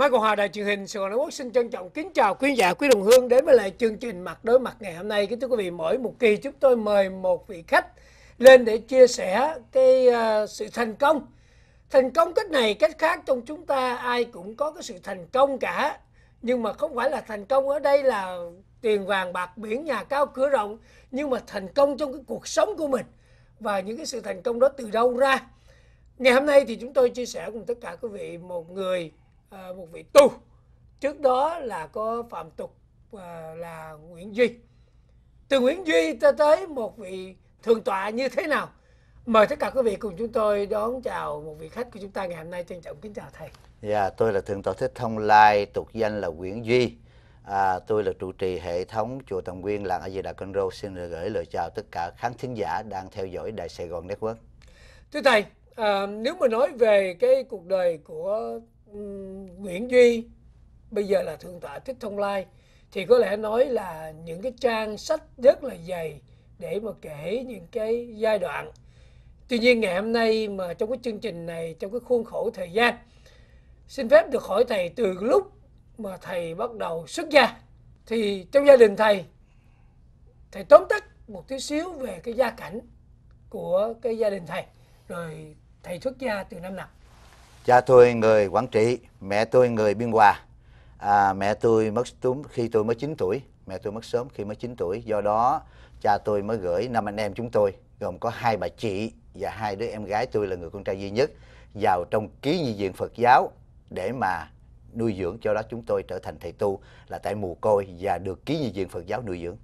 Mai Cộng Hòa Đài truyền hình Sài Gòn Quốc xin trân trọng kính chào quý giả quý đồng hương đến với lại chương trình Mặt Đối Mặt ngày hôm nay. Kính thưa quý vị, mỗi một kỳ chúng tôi mời một vị khách lên để chia sẻ cái uh, sự thành công. Thành công cách này, cách khác trong chúng ta ai cũng có cái sự thành công cả. Nhưng mà không phải là thành công ở đây là tiền vàng bạc biển nhà cao cửa rộng. Nhưng mà thành công trong cái cuộc sống của mình và những cái sự thành công đó từ đâu ra. Ngày hôm nay thì chúng tôi chia sẻ cùng tất cả quý vị một người À, một vị tu trước đó là có phạm tục à, là nguyễn duy từ nguyễn duy ta tới một vị thường tọa như thế nào mời tất cả quý vị cùng chúng tôi đón chào một vị khách của chúng ta ngày hôm nay trân trọng kính chào thầy dạ yeah, tôi là thường tọa thích thông lai tục danh là nguyễn duy À, tôi là trụ trì hệ thống chùa Tầm Quyên làng ở Di Đà Cân Rô xin được gửi lời chào tất cả khán thính giả đang theo dõi Đài Sài Gòn Network. Thưa thầy, à, nếu mà nói về cái cuộc đời của Nguyễn Duy bây giờ là thượng tọa Thích Thông Lai thì có lẽ nói là những cái trang sách rất là dày để mà kể những cái giai đoạn tuy nhiên ngày hôm nay mà trong cái chương trình này trong cái khuôn khổ thời gian xin phép được hỏi thầy từ lúc mà thầy bắt đầu xuất gia thì trong gia đình thầy thầy tóm tắt một tí xíu về cái gia cảnh của cái gia đình thầy rồi thầy xuất gia từ năm nào cha tôi người Quảng Trị, mẹ tôi người Biên Hòa. À, mẹ tôi mất túm khi tôi mới 9 tuổi, mẹ tôi mất sớm khi mới 9 tuổi. Do đó cha tôi mới gửi năm anh em chúng tôi, gồm có hai bà chị và hai đứa em gái tôi là người con trai duy nhất vào trong ký nhi viện Phật giáo để mà nuôi dưỡng cho đó chúng tôi trở thành thầy tu là tại mù côi và được ký nhi viện Phật giáo nuôi dưỡng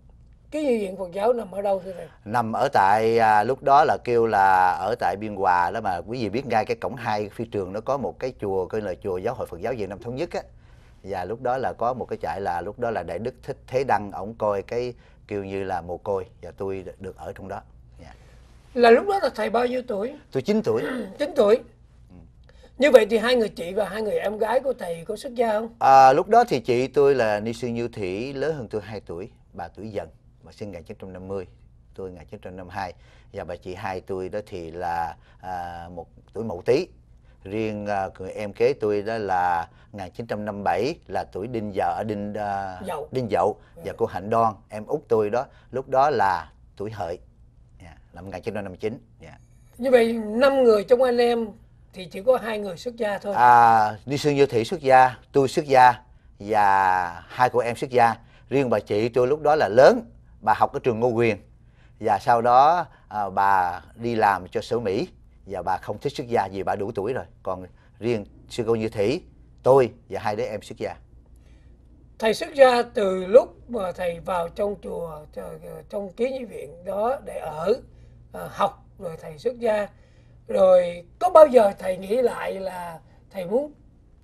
cái di viện Phật giáo nằm ở đâu thưa thầy? Nằm ở tại à, lúc đó là kêu là ở tại Biên Hòa đó mà quý vị biết ngay cái cổng hai phi trường nó có một cái chùa coi là chùa Giáo hội Phật giáo Việt Nam thống nhất á. Và lúc đó là có một cái trại là lúc đó là Đại Đức Thích Thế Đăng ổng coi cái kêu như là mồ côi và tôi được ở trong đó. Yeah. Dạ. Là lúc đó là thầy bao nhiêu tuổi? Tôi 9 tuổi. 9 tuổi. Ừ. Như vậy thì hai người chị và hai người em gái của thầy có xuất gia không? À, lúc đó thì chị tôi là ni sư Như Thủy lớn hơn tôi 2 tuổi, bà tuổi dần mà sinh ngày 1950 tôi ngày 1952 và bà chị hai tôi đó thì là à, một tuổi mậu tý riêng à, người em kế tôi đó là 1957 là tuổi đinh vợ à, đinh à, dậu. đinh dậu ừ. và cô hạnh đoan em út tôi đó lúc đó là tuổi hợi yeah, dạ, là 1959 yeah. Dạ. như vậy năm người trong anh em thì chỉ có hai người xuất gia thôi à đi sư như thị xuất gia tôi xuất gia và hai cô em xuất gia riêng bà chị tôi lúc đó là lớn bà học ở trường Ngô Quyền và sau đó à, bà đi làm cho sở Mỹ và bà không thích xuất gia vì bà đủ tuổi rồi còn riêng sư cô Như Thủy tôi và hai đứa em xuất gia thầy xuất gia từ lúc mà thầy vào trong chùa ờ, trong ký nhi viện đó để ở ờ, học rồi thầy xuất gia rồi có bao giờ thầy nghĩ lại là thầy muốn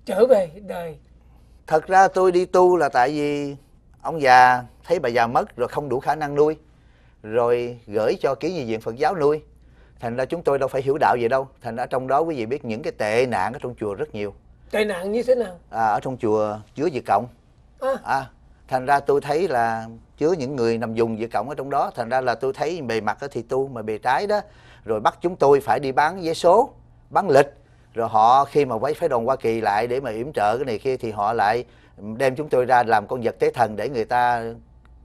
trở về đời thật ra tôi đi tu là tại vì ông già thấy bà già mất rồi không đủ khả năng nuôi rồi gửi cho ký nhi viện phật giáo nuôi thành ra chúng tôi đâu phải hiểu đạo gì đâu thành ra trong đó quý vị biết những cái tệ nạn ở trong chùa rất nhiều tệ nạn như thế nào à, ở trong chùa chứa diệt cộng à. à thành ra tôi thấy là chứa những người nằm dùng diệt cộng ở trong đó thành ra là tôi thấy bề mặt thì tu mà bề trái đó rồi bắt chúng tôi phải đi bán vé số bán lịch rồi họ khi mà quấy phái đoàn hoa kỳ lại để mà yểm trợ cái này kia thì họ lại đem chúng tôi ra làm con vật tế thần để người ta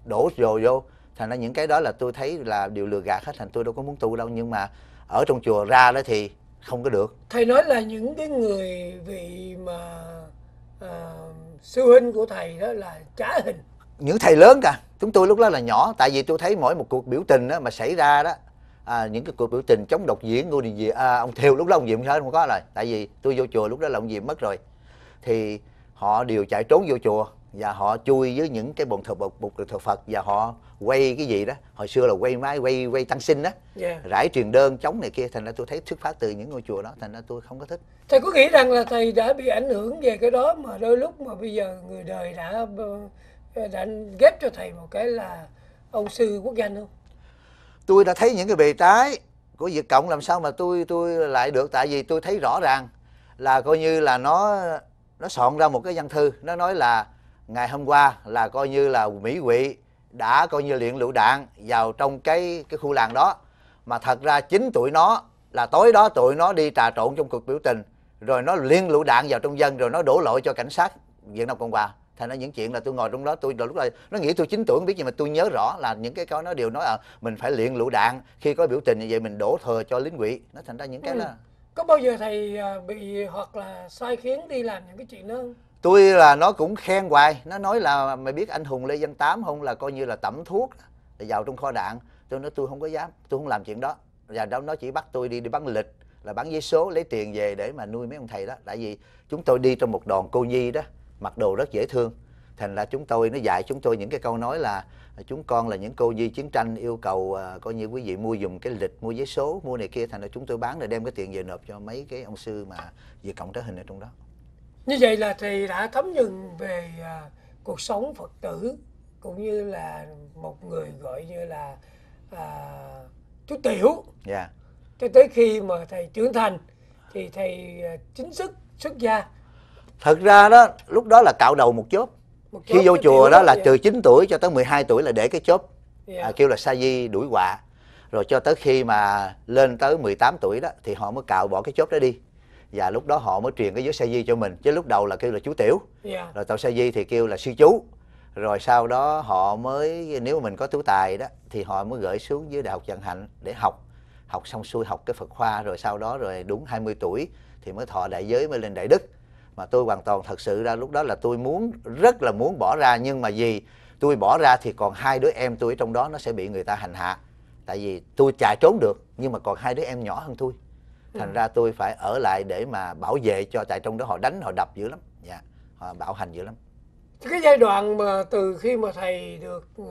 đổ dồ vô thành ra những cái đó là tôi thấy là điều lừa gạt hết thành tôi đâu có muốn tu đâu nhưng mà ở trong chùa ra đó thì không có được thầy nói là những cái người vị mà à, sư huynh của thầy đó là trả hình những thầy lớn cả chúng tôi lúc đó là nhỏ tại vì tôi thấy mỗi một cuộc biểu tình đó mà xảy ra đó à, những cái cuộc biểu tình chống độc diễn ngô đình diệm à, ông thiều lúc đó ông diệm hết không có rồi tại vì tôi vô chùa lúc đó là ông diệm mất rồi thì họ đều chạy trốn vô chùa và họ chui với những cái bồn thờ bục bục thờ Phật và họ quay cái gì đó hồi xưa là quay máy quay quay tăng sinh đó yeah. rải truyền đơn chống này kia thành ra tôi thấy xuất phát từ những ngôi chùa đó thành ra tôi không có thích thầy có nghĩ rằng là thầy đã bị ảnh hưởng về cái đó mà đôi lúc mà bây giờ người đời đã đã ghép cho thầy một cái là ông sư quốc danh không tôi đã thấy những cái bề trái của Việt cộng làm sao mà tôi tôi lại được tại vì tôi thấy rõ ràng là coi như là nó nó soạn ra một cái văn thư nó nói là ngày hôm qua là coi như là mỹ quỵ đã coi như luyện lựu đạn vào trong cái cái khu làng đó mà thật ra chính tụi nó là tối đó tụi nó đi trà trộn trong cuộc biểu tình rồi nó liên lựu đạn vào trong dân rồi nó đổ lỗi cho cảnh sát Việt Nam Cộng Hòa thành ra những chuyện là tôi ngồi trong đó tôi lúc đó nó nghĩ tôi chính tuổi biết gì mà tôi nhớ rõ là những cái câu nó đều nói là mình phải luyện lựu đạn khi có biểu tình như vậy mình đổ thừa cho lính quỵ nó thành ra những cái ừ có bao giờ thầy à, bị hoặc là sai khiến đi làm những cái chuyện đó không tôi là nó cũng khen hoài nó nói là mày biết anh hùng lê văn tám không là coi như là tẩm thuốc là vào trong kho đạn tôi nói tôi không có dám tôi không làm chuyện đó và đó nó chỉ bắt tôi đi đi bán lịch là bán giấy số lấy tiền về để mà nuôi mấy ông thầy đó tại vì chúng tôi đi trong một đoàn cô nhi đó mặc đồ rất dễ thương thành là chúng tôi nó dạy chúng tôi những cái câu nói là chúng con là những cô di chiến tranh yêu cầu à, coi như quý vị mua dùng cái lịch mua giấy số mua này kia thành ra chúng tôi bán rồi đem cái tiền về nộp cho mấy cái ông sư mà về cộng trái hình ở trong đó như vậy là thầy đã thấm nhuần về à, cuộc sống phật tử cũng như là một người gọi như là à, chú tiểu yeah. Dạ. cho tới khi mà thầy trưởng thành thì thầy à, chính thức xuất gia thật ra đó lúc đó là cạo đầu một chốt khi vô chùa đó là vậy? từ 9 tuổi cho tới 12 tuổi là để cái chốt yeah. Dạ. à, kêu là sa di đuổi quạ rồi cho tới khi mà lên tới 18 tuổi đó thì họ mới cạo bỏ cái chốt đó đi và lúc đó họ mới truyền cái giới sa di cho mình chứ lúc đầu là kêu là chú tiểu yeah. Dạ. rồi tàu sa di thì kêu là sư chú rồi sau đó họ mới nếu mà mình có tú tài đó thì họ mới gửi xuống dưới đại học vận hạnh để học học xong xuôi học cái Phật khoa rồi sau đó rồi đúng 20 tuổi thì mới thọ đại giới mới lên đại đức mà tôi hoàn toàn thật sự ra lúc đó là tôi muốn rất là muốn bỏ ra nhưng mà gì tôi bỏ ra thì còn hai đứa em tôi trong đó nó sẽ bị người ta hành hạ tại vì tôi chạy trốn được nhưng mà còn hai đứa em nhỏ hơn tôi thành ừ. ra tôi phải ở lại để mà bảo vệ cho tại trong đó họ đánh họ đập dữ lắm dạ họ bạo hành dữ lắm cái giai đoạn mà từ khi mà thầy được uh,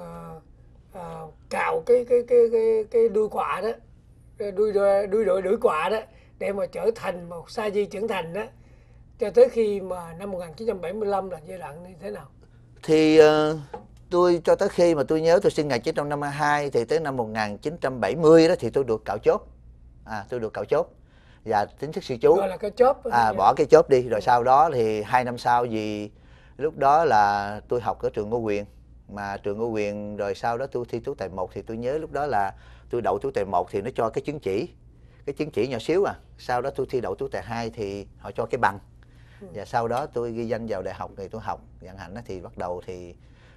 uh, cạo cái cái cái cái cái đuôi quạ đó đuôi đuôi đội đuổi quạ đó để mà trở thành một sa di trưởng thành đó cho tới khi mà năm 1975 là giai đoạn như thế nào thì uh, tôi cho tới khi mà tôi nhớ tôi sinh ngày 1952 thì tới năm 1970 đó thì tôi được cạo chốt à tôi được cạo chốt và tính thức sư chú gọi là cái chốt à bỏ cái chốt đi rồi sau đó thì hai năm sau vì lúc đó là tôi học ở trường Ngô Quyền mà trường Ngô Quyền rồi sau đó tôi thi tú tài một thì tôi nhớ lúc đó là tôi đậu tú tài một thì nó cho cái chứng chỉ cái chứng chỉ nhỏ xíu à sau đó tôi thi đậu tú tài hai thì họ cho cái bằng Ừ. và sau đó tôi ghi danh vào đại học thì tôi học vận hành thì bắt đầu thì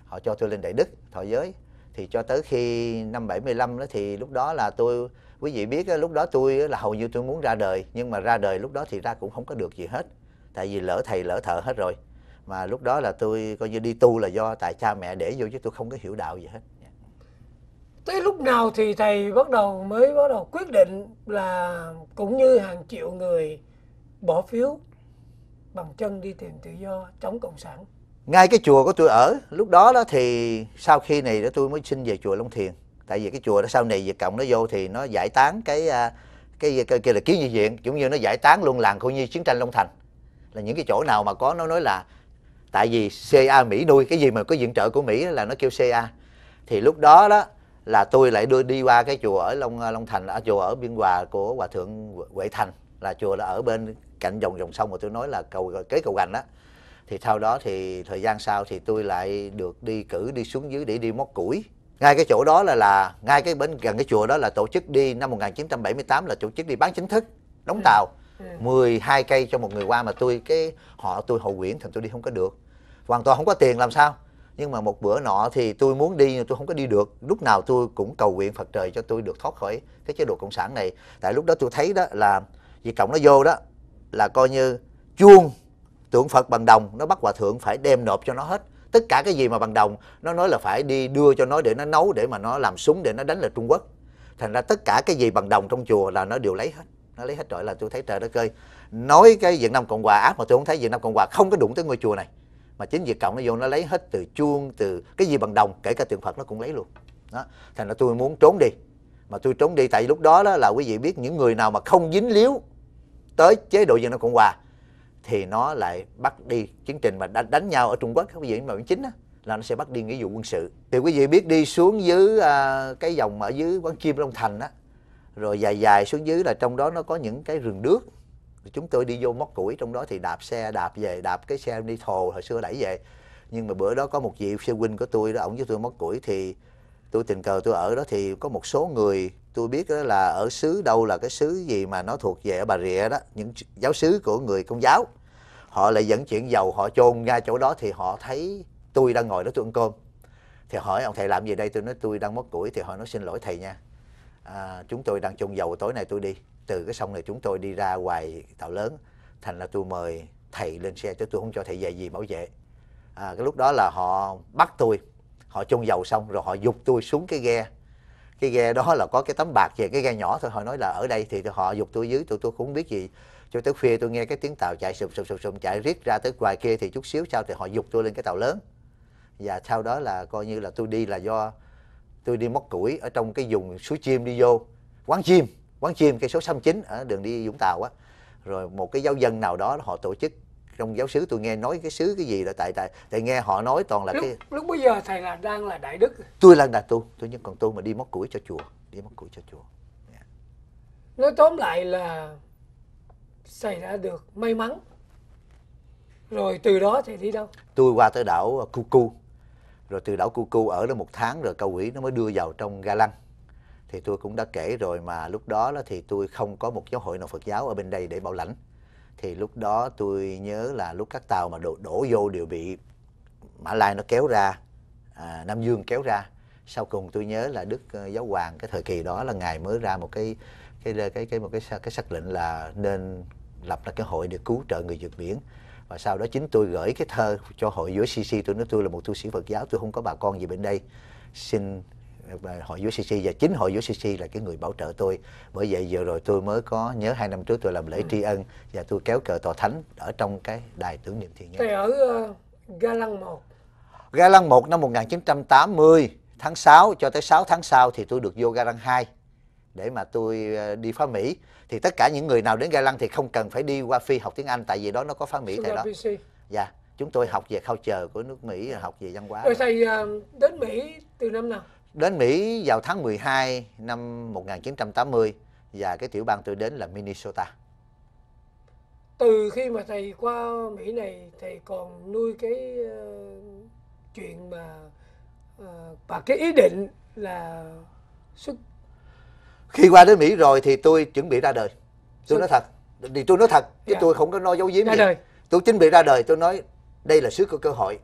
họ cho tôi lên đại đức thọ giới thì cho tới khi năm 75 đó thì lúc đó là tôi quý vị biết lúc đó tôi là hầu như tôi muốn ra đời nhưng mà ra đời lúc đó thì ra cũng không có được gì hết tại vì lỡ thầy lỡ thợ hết rồi mà lúc đó là tôi coi như đi tu là do tại cha mẹ để vô chứ tôi không có hiểu đạo gì hết dạ. tới lúc nào thì thầy bắt đầu mới bắt đầu quyết định là cũng như hàng triệu người bỏ phiếu bằng chân đi tìm tự do chống cộng sản ngay cái chùa của tôi ở lúc đó đó thì sau khi này đó tôi mới xin về chùa Long Thiền tại vì cái chùa đó sau này về cộng nó vô thì nó giải tán cái à, cái cái kia là ký nhi viện cũng như nó giải tán luôn làng coi như chiến tranh Long Thành là những cái chỗ nào mà có nó nói là tại vì CA Mỹ nuôi cái gì mà có viện trợ của Mỹ là nó kêu CA thì lúc đó đó là tôi lại đưa đi qua cái chùa ở Long à, Long Thành ở à, chùa ở biên hòa của hòa thượng Huệ Thành là chùa là ở bên cạnh dòng dòng sông mà tôi nói là cầu kế cầu gành đó thì sau đó thì thời gian sau thì tôi lại được đi cử đi xuống dưới để đi móc củi ngay cái chỗ đó là là ngay cái bến gần cái chùa đó là tổ chức đi năm 1978 là tổ chức đi bán chính thức đóng ừ, tàu ừ. 12 cây cho một người qua mà tôi cái họ tôi hậu quyển thành tôi đi không có được hoàn toàn không có tiền làm sao nhưng mà một bữa nọ thì tôi muốn đi nhưng tôi không có đi được lúc nào tôi cũng cầu nguyện phật trời cho tôi được thoát khỏi cái chế độ cộng sản này tại lúc đó tôi thấy đó là việt cộng nó vô đó là coi như chuông tượng Phật bằng đồng nó bắt hòa thượng phải đem nộp cho nó hết tất cả cái gì mà bằng đồng nó nói là phải đi đưa cho nó để nó nấu để mà nó làm súng để nó đánh là Trung Quốc thành ra tất cả cái gì bằng đồng trong chùa là nó đều lấy hết nó lấy hết rồi là tôi thấy trời đất ơi nói cái Việt Nam Cộng Hòa ác mà tôi không thấy Việt Nam Cộng Hòa không có đụng tới ngôi chùa này mà chính Việt Cộng nó vô nó lấy hết từ chuông từ cái gì bằng đồng kể cả tượng Phật nó cũng lấy luôn đó thành ra tôi muốn trốn đi mà tôi trốn đi tại lúc đó, đó là quý vị biết những người nào mà không dính líu tới chế độ dân tộc Cộng Hòa thì nó lại bắt đi chiến trình mà đánh, đánh nhau ở Trung Quốc không gì mà Nguyễn Chính đó là nó sẽ bắt đi nghĩa vụ quân sự. Thì quý vị biết đi xuống dưới à, cái dòng ở dưới quán Kim Long Thành á rồi dài dài xuống dưới là trong đó nó có những cái rừng nước. chúng tôi đi vô móc củi trong đó thì đạp xe đạp về đạp cái xe đi thồ hồi xưa đẩy về nhưng mà bữa đó có một vị sư huynh của tôi đó ổng với tôi móc củi thì tôi tình cờ tôi ở đó thì có một số người tôi biết đó là ở xứ đâu là cái xứ gì mà nó thuộc về ở bà rịa đó những giáo xứ của người công giáo họ lại dẫn chuyện dầu họ chôn ra chỗ đó thì họ thấy tôi đang ngồi đó tôi ăn cơm thì hỏi ông thầy làm gì đây tôi nói tôi đang mất củi thì họ nói xin lỗi thầy nha à, chúng tôi đang chôn dầu tối nay tôi đi từ cái sông này chúng tôi đi ra ngoài tàu lớn thành là tôi mời thầy lên xe chứ tôi không cho thầy về gì bảo vệ à, cái lúc đó là họ bắt tôi họ chôn dầu xong rồi họ dục tôi xuống cái ghe cái ghe đó là có cái tấm bạc về cái ghe nhỏ thôi họ nói là ở đây thì họ dục tôi dưới tôi tôi cũng biết gì cho tới khuya tôi nghe cái tiếng tàu chạy sụp sụp sụp sụp chạy riết ra tới ngoài kia thì chút xíu sau thì họ dục tôi lên cái tàu lớn và sau đó là coi như là tôi đi là do tôi đi móc củi ở trong cái vùng suối chim đi vô quán chim quán chim cái số 69 ở đường đi Vũng Tàu á rồi một cái giáo dân nào đó họ tổ chức trong giáo xứ tôi nghe nói cái xứ cái gì là tại tại thầy nghe họ nói toàn là lúc, cái lúc bây giờ thầy là đang là đại đức tôi là đại tu tôi nhưng còn tôi mà đi móc củi cho chùa đi móc củi cho chùa yeah. Dạ. nói tóm lại là xảy ra được may mắn rồi từ đó thầy đi đâu tôi qua tới đảo cu rồi từ đảo cu ở đó một tháng rồi cao quỷ nó mới đưa vào trong ga lăng thì tôi cũng đã kể rồi mà lúc đó là thì tôi không có một giáo hội nào phật giáo ở bên đây để bảo lãnh thì lúc đó tôi nhớ là lúc các tàu mà đổ, đổ vô đều bị Mã Lai nó kéo ra à, Nam Dương kéo ra sau cùng tôi nhớ là Đức ờ, Giáo Hoàng cái thời kỳ đó là ngài mới ra một cái cái cái cái, cái một cái cái sắc lệnh là nên lập ra cái hội để cứu trợ người vượt biển và sau đó chính tôi gửi cái thơ cho hội USCC tôi nói tôi là một tu sĩ Phật giáo tôi không có bà con gì bên đây xin hội UCC và chính hội UCC là cái người bảo trợ tôi bởi vậy giờ rồi tôi mới có nhớ hai năm trước tôi làm lễ ừ. tri ân và tôi kéo cờ tòa thánh ở trong cái đài tưởng niệm thiên nhân. Thì ở uh, ờ, Ga Lăng một. Ga Lăng một năm 1980 tháng 6 cho tới 6 tháng sau thì tôi được vô Ga Lăng 2 để mà tôi ờ, đi phá Mỹ thì tất cả những người nào đến Ga Lăng thì không cần phải đi qua Phi học tiếng Anh tại vì đó nó có phá Mỹ tại đó. PC. Dạ, chúng tôi học về culture của nước Mỹ, học về văn hóa. Rồi thầy ờ, đến Mỹ từ năm nào? Đến Mỹ vào tháng 12 năm 1980 và cái tiểu bang tôi đến là Minnesota. Từ khi mà thầy qua Mỹ này thầy còn nuôi cái uh, chuyện mà uh, ờ, và cái ý định là xuất khi qua đến Mỹ rồi thì tôi chuẩn bị ra đời. Tôi nói thật, thì tôi nói thật chứ yeah. Dạ. tôi không có nói dấu giếm ra gì. Đời. Tôi chính bị ra đời tôi nói đây là sứ của cơ hội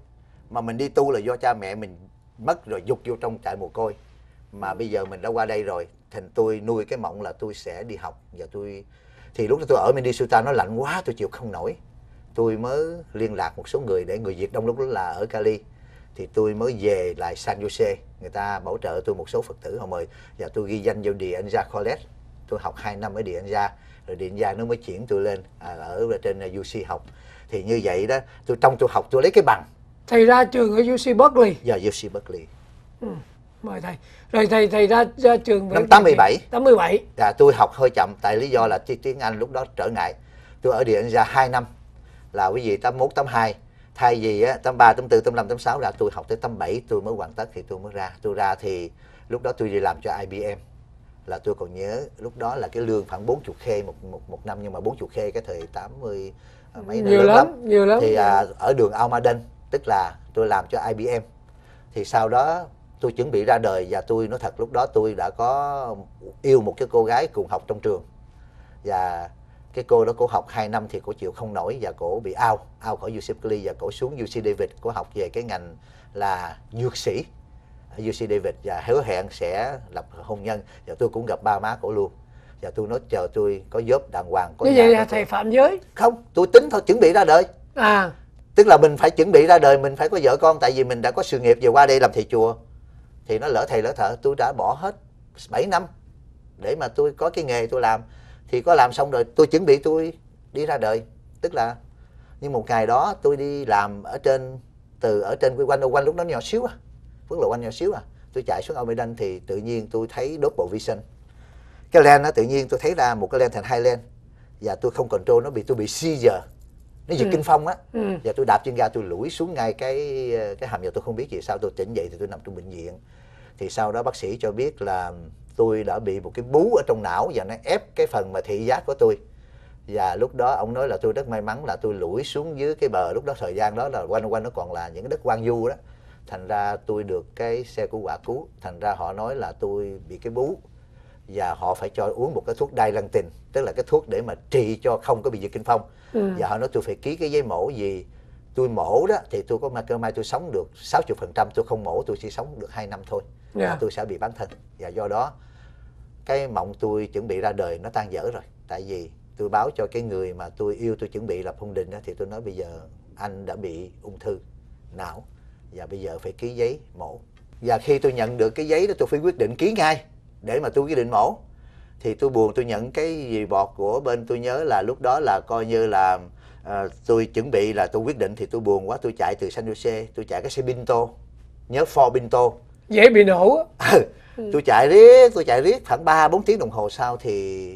mà mình đi tu là do cha mẹ mình mất rồi dục vô trong trại mồ côi mà bây giờ mình đã qua đây rồi thành tôi nuôi cái mộng là tôi sẽ đi học và tôi thì lúc đó tôi ở Minnesota nó lạnh quá tôi chịu không nổi tôi mới liên lạc một số người để người Việt đông lúc đó là ở Cali thì tôi mới về lại San Jose người ta bảo trợ tôi một số Phật tử họ mời và tôi ghi danh vô Dianja College tôi học 2 năm ở Dianja rồi gia nó mới chuyển tôi lên à, ở trên à, UC học thì như vậy đó tôi trong tôi học tôi lấy cái bằng thầy ra trường ở UC Berkeley dạ yeah, UC Berkeley ừ. mời thầy rồi thầy thầy ra ra trường năm 87 87 dạ tôi học hơi chậm tại lý do là tiếng Anh lúc đó trở ngại tôi ở địa ra 2 năm là quý vị 81 82 thay vì á, tám ba tám tư tám năm tám sáu là tôi học tới tám bảy tôi mới hoàn tất thì tôi mới ra tôi ra thì lúc đó tôi đi làm cho IBM là tôi còn nhớ lúc đó là cái lương khoảng 40 khê một một một năm nhưng mà 40 khê cái thời 80 à, mấy nhiều lắm, lắm nhiều lắm thì à, ở đường Almaden tức là tôi làm cho IBM thì sau đó tôi chuẩn bị ra đời và tôi nói thật lúc đó tôi đã có yêu một cái cô gái cùng học trong trường và cái cô đó cô học 2 năm thì cô chịu không nổi và cô bị ao ao khỏi UC Berkeley và cô xuống UC David cô học về cái ngành là dược sĩ ở UC David và hứa hẹn sẽ lập hôn nhân và tôi cũng gặp ba má cổ luôn và tôi nói chờ tôi có dốt đàng hoàng có như vậy là thầy phạm giới không tôi tính thôi chuẩn bị ra đời à tức là mình phải chuẩn bị ra đời mình phải có vợ con tại vì mình đã có sự nghiệp vừa qua đây làm thầy chùa thì nó lỡ thầy lỡ thợ tôi đã bỏ hết 7 năm để mà tôi có cái nghề tôi làm thì có làm xong rồi tôi chuẩn bị tôi đi ra đời tức là nhưng một ngày đó tôi đi làm ở trên từ ở trên quy quanh quanh lúc đó nhỏ xíu à quốc lộ quanh nhỏ xíu à tôi chạy xuống Âu Đanh thì tự nhiên tôi thấy đốt bộ vi sinh cái len nó tự nhiên tôi thấy ra một cái len thành hai len và tôi không control nó bị tôi bị si giờ nó giật ừ. kinh phong á ừ. và tôi đạp trên ga tôi lủi xuống ngay cái cái hầm và tôi không biết gì sao tôi tỉnh dậy thì tôi nằm trong bệnh viện thì sau đó bác sĩ cho biết là tôi đã bị một cái bú ở trong não và nó ép cái phần mà thị giác của tôi và lúc đó ông nói là tôi rất may mắn là tôi lủi xuống dưới cái bờ lúc đó thời gian đó là quanh quanh nó còn là những cái đất quan du đó thành ra tôi được cái xe cứu hỏa cứu thành ra họ nói là tôi bị cái bú và họ phải cho uống một cái thuốc đai lăng tình tức là cái thuốc để mà trị cho không có bị dịch kinh phong ừ. và họ nói tôi phải ký cái giấy mổ gì tôi mổ đó thì tôi có mai cơ mai tôi sống được 60 phần trăm tôi không mổ tôi chỉ sống được 2 năm thôi yeah. Dạ. Và tôi sẽ bị bán thân và do đó cái mộng tôi chuẩn bị ra đời nó tan vỡ rồi tại vì tôi báo cho cái người mà tôi yêu tôi chuẩn bị lập hôn đình đó, thì tôi nói bây giờ anh đã bị ung thư não và bây giờ phải ký giấy mổ và khi tôi nhận được cái giấy đó tôi phải quyết định ký ngay để mà tôi quyết định mổ thì tôi buồn tôi nhận cái gì bọt của bên tôi nhớ là lúc đó là coi như là à, tôi chuẩn bị là tôi quyết định thì tôi buồn quá tôi chạy từ San Jose tôi chạy cái xe Pinto nhớ Ford Pinto dễ bị nổ ừ. tôi chạy riết tôi chạy riết khoảng ba bốn tiếng đồng hồ sau thì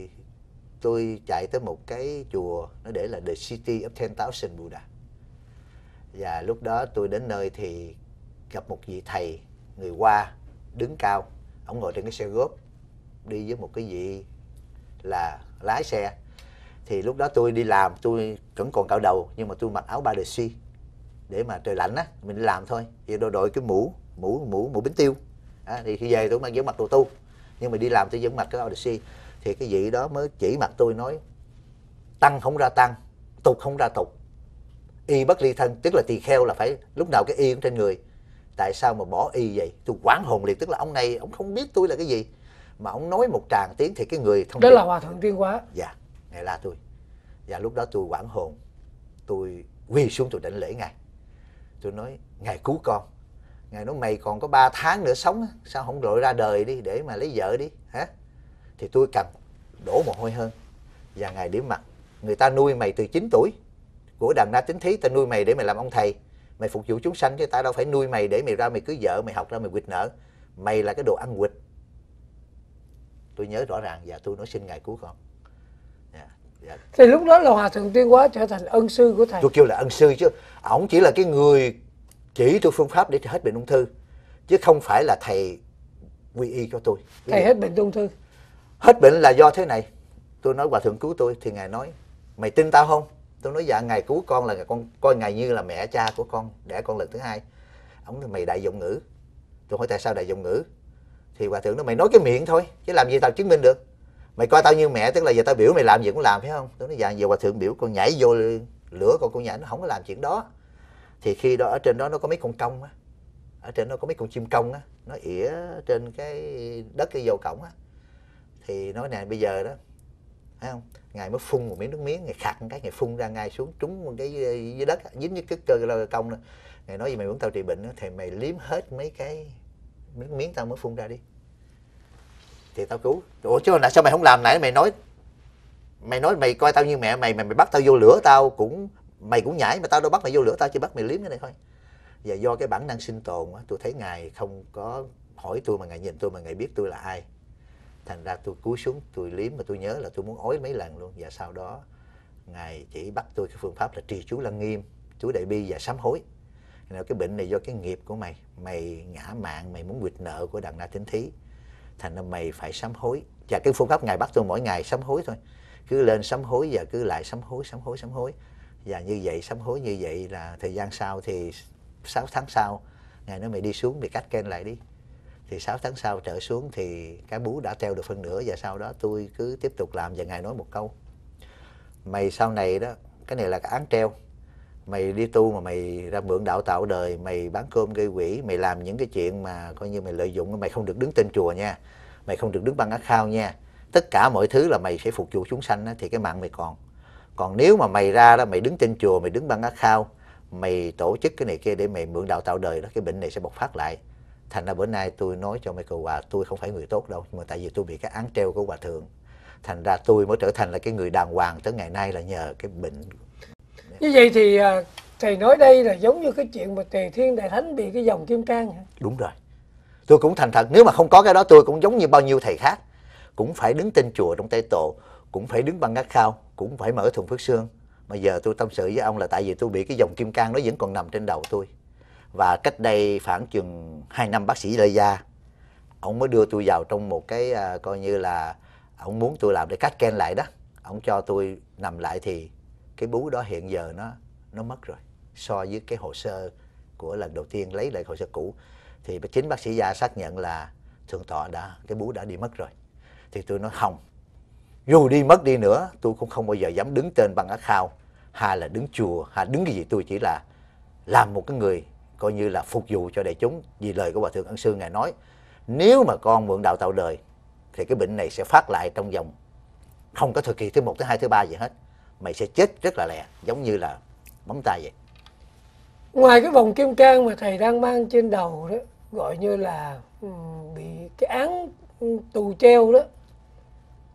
tôi chạy tới một cái chùa nó để là The City of Ten Thousand Buddha và lúc đó tôi đến nơi thì gặp một vị thầy người Hoa đứng cao ông ngồi trên cái xe góp đi với một cái vị là lái xe thì lúc đó tôi đi làm tôi vẫn còn cạo đầu nhưng mà tôi mặc áo ba đời suy để mà trời lạnh á mình đi làm thôi thì tôi đội cái mũ mũ mũ mũ bính tiêu à, thì khi về tôi mang vẫn mặt đồ tu nhưng mà đi làm tôi vẫn mặc cái Odyssey thì cái vị đó mới chỉ mặt tôi nói tăng không ra tăng tục không ra tục y bất ly thân tức là tỳ kheo là phải lúc nào cái y cũng trên người tại sao mà bỏ y vậy tôi quán hồn liệt tức là ông này ông không biết tôi là cái gì mà ông nói một tràng tiếng thì cái người thông đó là hòa thượng tiên quá dạ ngài la tôi và lúc đó tôi quản hồn tôi quỳ xuống tôi định lễ ngài tôi nói ngài cứu con ngài nói mày còn có 3 tháng nữa sống sao không rội ra đời đi để mà lấy vợ đi hả thì tôi cầm đổ mồ hôi hơn và ngài điểm mặt người ta nuôi mày từ 9 tuổi của đàn na tính thí ta nuôi mày để mày làm ông thầy mày phục vụ chúng sanh chứ tao đâu phải nuôi mày để mày ra mày cưới vợ mày học ra mày quỵt nợ mày là cái đồ ăn quỵt tôi nhớ rõ ràng và tôi nói xin ngài cứu con yeah, dạ, dạ. thì lúc đó là hòa thượng tiên quá trở thành ân sư của thầy tôi kêu là ân sư chứ ổng chỉ là cái người chỉ tôi phương pháp để hết bệnh ung thư chứ không phải là thầy quy y cho tôi Quý thầy hết bệnh ung thư hết bệnh là do thế này tôi nói hòa thượng cứu tôi thì ngài nói mày tin tao không tôi nói dạ ngày cứu con là con coi ngày như là mẹ cha của con đẻ con lần thứ hai ông nói mày đại dụng ngữ tôi hỏi tại sao đại dụng ngữ thì hòa thượng nó mày nói cái miệng thôi chứ làm gì tao chứng minh được mày coi tao như mẹ tức là giờ tao biểu mày làm gì cũng làm phải không tôi nói dạ giờ hòa thượng biểu con nhảy vô lửa con con nhảy nó không có làm chuyện đó thì khi đó ở trên đó nó có mấy con công á ở trên nó có mấy con chim công á nó ỉa trên cái đất cái dầu cổng á thì nói nè bây giờ đó phải không ngài mới phun một miếng nước miếng ngài khạc một cái ngài phun ra ngay xuống trúng một cái dưới đất dính với cái cơ lao công nữa ngài nói gì mày muốn tao trị bệnh thì mày liếm hết mấy cái miếng miếng tao mới phun ra đi thì tao cứu ủa chứ là sao mày không làm nãy mày nói mày nói mày coi tao như mẹ mày mày mày bắt tao vô lửa tao cũng mày cũng nhảy mà tao đâu bắt mày vô lửa tao chỉ bắt mày liếm cái này thôi và do cái bản năng sinh tồn á tôi thấy ngài không có hỏi tôi mà ngài nhìn tôi mà ngài biết tôi là ai thành ra tôi cúi xuống tôi liếm mà tôi nhớ là tôi muốn ói mấy lần luôn và sau đó ngài chỉ bắt tôi cái phương pháp là trì chú lăng nghiêm chú đại bi và sám hối nào cái bệnh này do cái nghiệp của mày mày ngã mạng mày muốn quyệt nợ của đàn na tính thí thành ra mày phải sám hối và cái phương pháp ngài bắt tôi mỗi ngày sám hối thôi cứ lên sám hối và cứ lại sám hối sám hối sám hối và như vậy sám hối như vậy là thời gian sau thì 6 tháng sau ngài nói mày đi xuống mày cắt ken lại đi thì 6 tháng sau trở xuống thì cái bú đã treo được phân nửa và sau đó tôi cứ tiếp tục làm và ngài nói một câu mày sau này đó cái này là cái án treo mày đi tu mà mày ra mượn đạo tạo đời mày bán cơm gây quỷ mày làm những cái chuyện mà coi như mày lợi dụng mày không được đứng tên chùa nha mày không được đứng băng ác khao nha tất cả mọi thứ là mày sẽ phục vụ chúng sanh thì cái mạng mày còn còn nếu mà mày ra đó mày đứng trên chùa mày đứng băng ác khao mày tổ chức cái này kia để mày mượn đạo tạo đời đó cái bệnh này sẽ bộc phát lại thành ra bữa nay tôi nói cho Michael Hòa tôi không phải người tốt đâu nhưng mà tại vì tôi bị cái án treo của hòa thượng thành ra tôi mới trở thành là cái người đàng hoàng tới ngày nay là nhờ cái bệnh như vậy thì à, thầy nói đây là giống như cái chuyện mà tề thiên đại thánh bị cái dòng kim trang đúng rồi tôi cũng thành thật nếu mà không có cái đó tôi cũng giống như bao nhiêu thầy khác cũng phải đứng tên chùa trong tay tổ cũng phải đứng băng gác khao cũng phải mở thùng phước xương mà giờ tôi tâm sự với ông là tại vì tôi bị cái dòng kim cang nó vẫn còn nằm trên đầu tôi và cách đây khoảng chừng 2 năm bác sĩ Lê Gia ông mới đưa tôi vào trong một cái à, coi như là ông muốn tôi làm để cắt ken lại đó ông cho tôi nằm lại thì cái bú đó hiện giờ nó nó mất rồi so với cái hồ sơ của lần đầu tiên lấy lại hồ sơ cũ thì chính bác sĩ gia xác nhận là thượng tọa đã cái bú đã đi mất rồi thì tôi nói không dù đi mất đi nữa tôi cũng không bao giờ dám đứng tên bằng ác khao hay là đứng chùa hay đứng cái gì tôi chỉ là làm một cái người coi như là phục vụ cho đại chúng vì lời của hòa thượng ân sư ngài nói nếu mà con mượn đạo tạo đời thì cái bệnh này sẽ phát lại trong vòng không có thời kỳ thứ một thứ hai thứ ba gì hết mày sẽ chết rất là lẹ giống như là bấm tay vậy ngoài cái vòng kim trang mà thầy đang mang trên đầu đó gọi như là ừ, bị cái án tù treo đó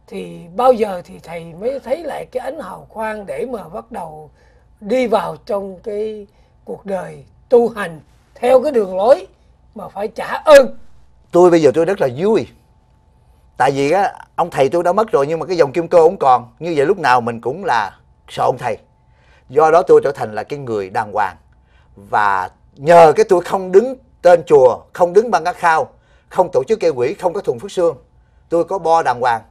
thì bao giờ thì thầy mới thấy lại cái ánh hào quang để mà bắt đầu đi vào trong cái cuộc đời tu hành theo cái đường lối mà phải trả ơn tôi bây giờ tôi rất là vui tại vì á ông thầy tôi đã mất rồi nhưng mà cái dòng kim cô ông còn như vậy lúc nào mình cũng là sợ ông thầy do đó tôi trở thành là cái người đàng hoàng và nhờ cái tôi không đứng tên chùa không đứng băng các khao không tổ chức kêu quỷ, không có thùng phước xương tôi có bo đàng hoàng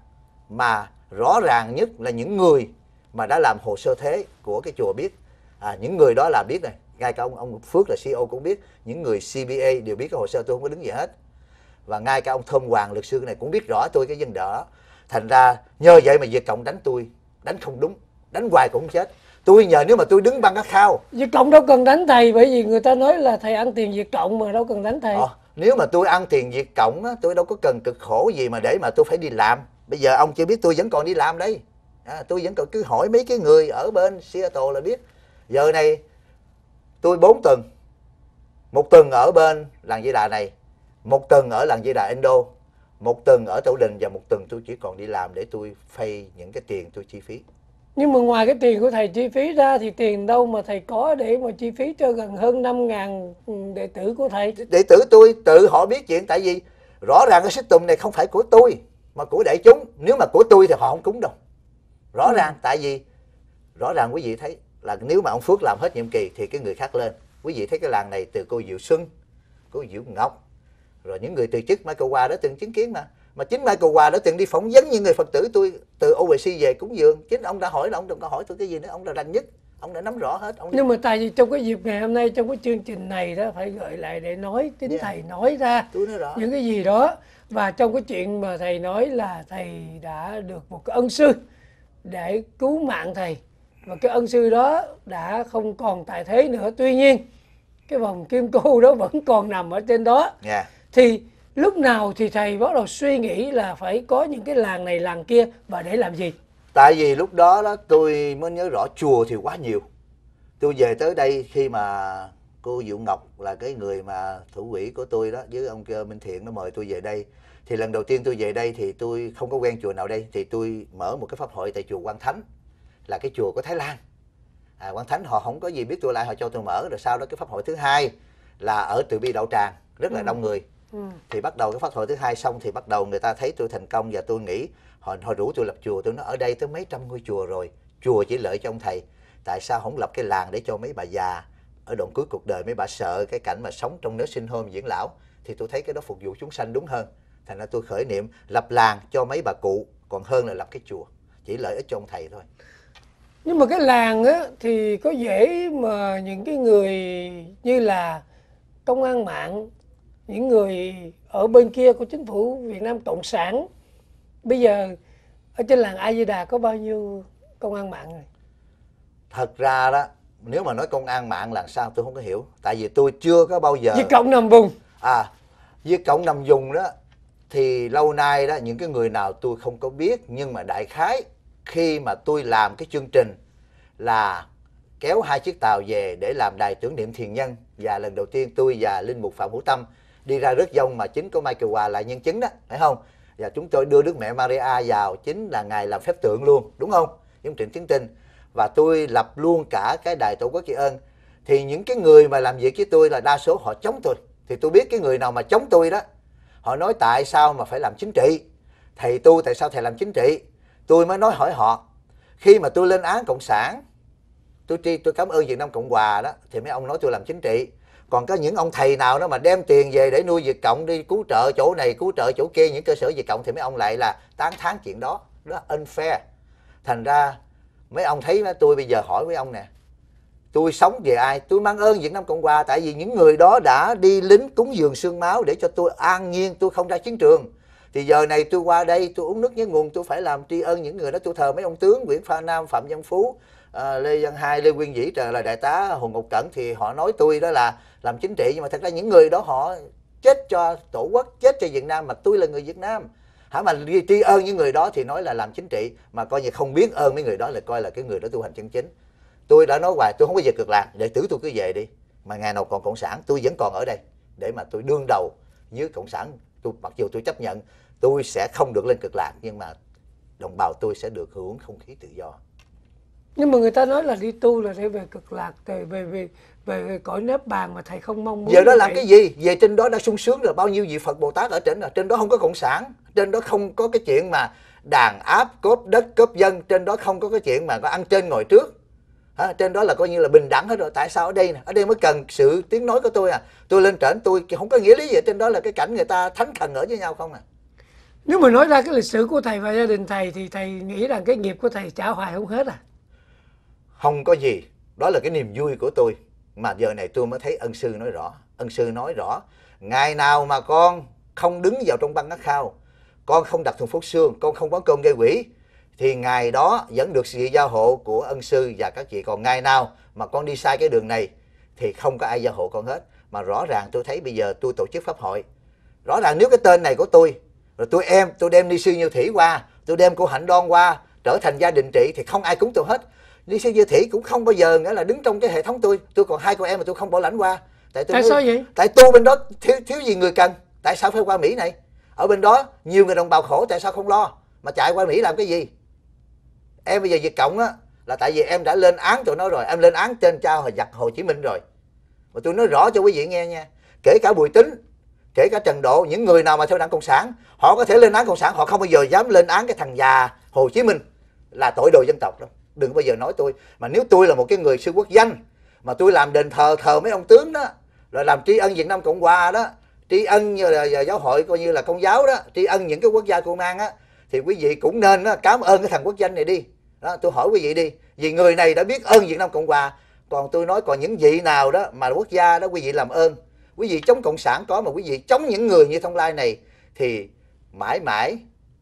mà rõ ràng nhất là những người mà đã làm hồ sơ thế của cái chùa biết à, những người đó là biết này ngay cả ông ông Phước là CEO cũng biết những người CBA đều biết cái hồ sơ tôi không có đứng gì hết và ngay cả ông Thơm Hoàng luật sư này cũng biết rõ tôi cái dân đỡ thành ra nhờ vậy mà Việt Cộng đánh tôi đánh không đúng đánh hoài cũng chết tôi nhờ nếu mà tôi đứng băng cái khao Việt Cộng đâu cần đánh thầy bởi vì người ta nói là thầy ăn tiền Việt Cộng mà đâu cần đánh thầy à, nếu mà tôi ăn tiền Việt Cộng á, tôi đâu có cần cực khổ gì mà để mà tôi phải đi làm bây giờ ông chưa biết tôi vẫn còn đi làm đây à, tôi vẫn còn cứ hỏi mấy cái người ở bên Seattle là biết giờ này tôi 4 tuần một tuần ở bên làng di đà này một tuần ở làng di đà Indo một tuần ở Tổ Đình và một tuần tôi chỉ còn đi làm để tôi phay những cái tiền tôi chi phí nhưng mà ngoài cái tiền của thầy chi phí ra thì tiền đâu mà thầy có để mà chi phí cho gần hơn 5 ngàn ừ, đệ tử của thầy? Đệ tử tôi tự họ biết chuyện tại vì rõ ràng cái system này không phải của tôi mà của đại chúng. Nếu mà của tôi thì họ không cúng đâu. Rõ ừ. ràng tại vì rõ ràng quý vị thấy là nếu mà ông Phước làm hết nhiệm kỳ thì cái người khác lên quý vị thấy cái làng này từ cô Diệu Xuân cô Diệu Ngọc rồi những người từ chức Michael Qua đó từng chứng kiến mà mà chính Michael Qua đó từng đi phỏng vấn những người Phật tử tôi từ OBC về cúng dường chính ông đã hỏi là ông đừng có hỏi tôi cái gì nữa ông là rành nhất ông đã nắm rõ hết ông nhưng mà tại vì trong cái dịp ngày hôm nay trong cái chương trình này đó phải gợi lại để nói chính yeah. Dạ. thầy nói ra tôi nói rõ. những cái gì đó và trong cái chuyện mà thầy nói là thầy đã được một cái ân sư để cứu mạng thầy mà cái ân sư đó đã không còn tại thế nữa tuy nhiên cái vòng kim cô đó vẫn còn nằm ở trên đó yeah. Dạ. thì lúc nào thì thầy bắt đầu suy nghĩ là phải có những cái làng này làng kia và để làm gì tại vì lúc đó đó tôi mới nhớ rõ chùa thì quá nhiều tôi về tới đây khi mà cô Diệu Ngọc là cái người mà thủ quỹ của tôi đó với ông Minh Thiện nó mời tôi về đây thì lần đầu tiên tôi về đây thì tôi không có quen chùa nào đây thì tôi mở một cái pháp hội tại chùa Quan Thánh là cái chùa của Thái Lan à, quan thánh họ không có gì biết tôi lại họ cho tôi mở rồi sau đó cái pháp hội thứ hai là ở từ bi Đạo tràng rất là ừ. đông người ừ. thì bắt đầu cái pháp hội thứ hai xong thì bắt đầu người ta thấy tôi thành công và tôi nghĩ họ họ rủ tôi lập chùa tôi nói ở đây tới mấy trăm ngôi chùa rồi chùa chỉ lợi cho ông thầy tại sao không lập cái làng để cho mấy bà già ở đoạn cuối cuộc đời mấy bà sợ cái cảnh mà sống trong nếu sinh hôm dưỡng lão thì tôi thấy cái đó phục vụ chúng sanh đúng hơn thành ra tôi khởi niệm lập làng cho mấy bà cụ còn hơn là lập cái chùa chỉ lợi ích cho ông thầy thôi nhưng mà cái làng á thì có dễ mà những cái người như là công an mạng những người ở bên kia của chính phủ Việt Nam cộng sản bây giờ ở trên làng A Di Đà có bao nhiêu công an mạng này? thật ra đó nếu mà nói công an mạng là sao tôi không có hiểu tại vì tôi chưa có bao giờ với cộng nằm vùng à với cộng nằm vùng đó thì lâu nay đó những cái người nào tôi không có biết nhưng mà đại khái khi mà tôi làm cái chương trình là kéo hai chiếc tàu về để làm đài tưởng niệm thiền nhân và lần đầu tiên tôi và linh mục phạm hữu tâm đi ra rước dông mà chính có Michael Hòa là nhân chứng đó phải không và chúng tôi đưa Đức Mẹ Maria vào chính là ngài làm phép tượng luôn đúng không chương trình tiếng tinh và tôi lập luôn cả cái đài tổ quốc tri ân thì những cái người mà làm việc với tôi là đa số họ chống tôi thì tôi biết cái người nào mà chống tôi đó họ nói tại sao mà phải làm chính trị thầy tu tại sao thầy làm chính trị tôi mới nói hỏi họ khi mà tôi lên án cộng sản tôi tri tôi cảm ơn việt nam cộng hòa đó thì mấy ông nói tôi làm chính trị còn có những ông thầy nào đó mà đem tiền về để nuôi việt cộng đi cứu trợ chỗ này cứu trợ chỗ kia những cơ sở việt cộng thì mấy ông lại là tán thán chuyện đó đó unfair thành ra mấy ông thấy tôi bây giờ hỏi với ông nè tôi sống về ai tôi mang ơn việt nam cộng hòa tại vì những người đó đã đi lính cúng dường xương máu để cho tôi an nhiên tôi không ra chiến trường thì giờ này tôi qua đây tôi uống nước với nguồn tôi phải làm tri ân những người đó tôi thờ mấy ông tướng Nguyễn Pha Nam Phạm Văn Phú à, Lê Văn Hai Lê Quyên Dĩ trời là đại tá Hồ Ngọc Cẩn thì họ nói tôi đó là làm chính trị nhưng mà thật ra những người đó họ chết cho tổ quốc chết cho Việt Nam mà tôi là người Việt Nam hả mà tri ơn những người đó thì nói là làm chính trị mà coi như không biết ơn mấy người đó là coi là cái người đó tu hành chân chính tôi đã nói hoài tôi không có về cực lạc để tử tôi cứ về đi mà ngày nào còn cộng sản tôi vẫn còn ở đây để mà tôi đương đầu với cộng sản tôi mặc dù tôi chấp nhận tôi sẽ không được lên cực lạc nhưng mà đồng bào tôi sẽ được hưởng không khí tự do nhưng mà người ta nói là đi tu là để về cực lạc về về về về cõi nếp bàn mà thầy không mong muốn giờ đó làm cái gì về trên đó đã sung sướng rồi bao nhiêu vị phật bồ tát ở trên là trên đó không có cộng sản trên đó không có cái chuyện mà đàn áp cốp đất cốp dân trên đó không có cái chuyện mà có ăn trên ngồi trước Hả? trên đó là coi như là bình đẳng hết rồi tại sao ở đây nè ở đây mới cần sự tiếng nói của tôi à tôi lên trển tôi không có nghĩa lý gì trên đó là cái cảnh người ta thánh thần ở với nhau không à nếu mà nói ra cái lịch sử của thầy và gia đình thầy thì thầy nghĩ rằng cái nghiệp của thầy trả hoài không hết à không có gì đó là cái niềm vui của tôi mà giờ này tôi mới thấy ân sư nói rõ ân sư nói rõ ngày nào mà con không đứng vào trong băng ác khao con không đặt thùng phúc xương con không có cơm gây quỷ thì ngày đó vẫn được sự gia hộ của ân sư và các chị còn ngày nào mà con đi sai cái đường này thì không có ai gia hộ con hết mà rõ ràng tôi thấy bây giờ tôi tổ chức pháp hội rõ ràng nếu cái tên này của tôi rồi tôi em tôi đem ni sư như thủy qua tôi đem cô hạnh đoan qua trở thành gia đình trị thì không ai cúng tôi hết ni sư như thủy cũng không bao giờ nghĩa là đứng trong cái hệ thống tôi tôi còn hai cô em mà tôi không bỏ lãnh qua tại tôi tại sao vậy tại tu bên đó thiếu thiếu gì người cần tại sao phải qua mỹ này ở bên đó nhiều người đồng bào khổ tại sao không lo mà chạy qua mỹ làm cái gì em bây giờ diệt cộng á là tại vì em đã lên án tụi nó rồi em lên án trên trao hồi giặc hồ chí minh rồi mà tôi nói rõ cho quý vị nghe nha kể cả bùi tính kể cả Trần Độ những người nào mà theo đảng cộng sản họ có thể lên án cộng sản họ không bao giờ dám lên án cái thằng già Hồ Chí Minh là tội đồ dân tộc đâu đừng bao giờ nói tôi mà nếu tôi là một cái người sư quốc danh mà tôi làm đền thờ thờ mấy ông tướng đó rồi làm tri ân Việt Nam Cộng Hòa đó tri ân như là giáo hội coi như là công giáo đó tri ân những cái quốc gia công an á thì quý vị cũng nên đó, cảm ơn cái thằng quốc danh này đi đó tôi hỏi quý vị đi vì người này đã biết ơn Việt Nam Cộng Hòa còn tôi nói còn những vị nào đó mà quốc gia đó quý vị làm ơn quý vị chống cộng sản có mà quý vị chống những người như thông lai này thì mãi mãi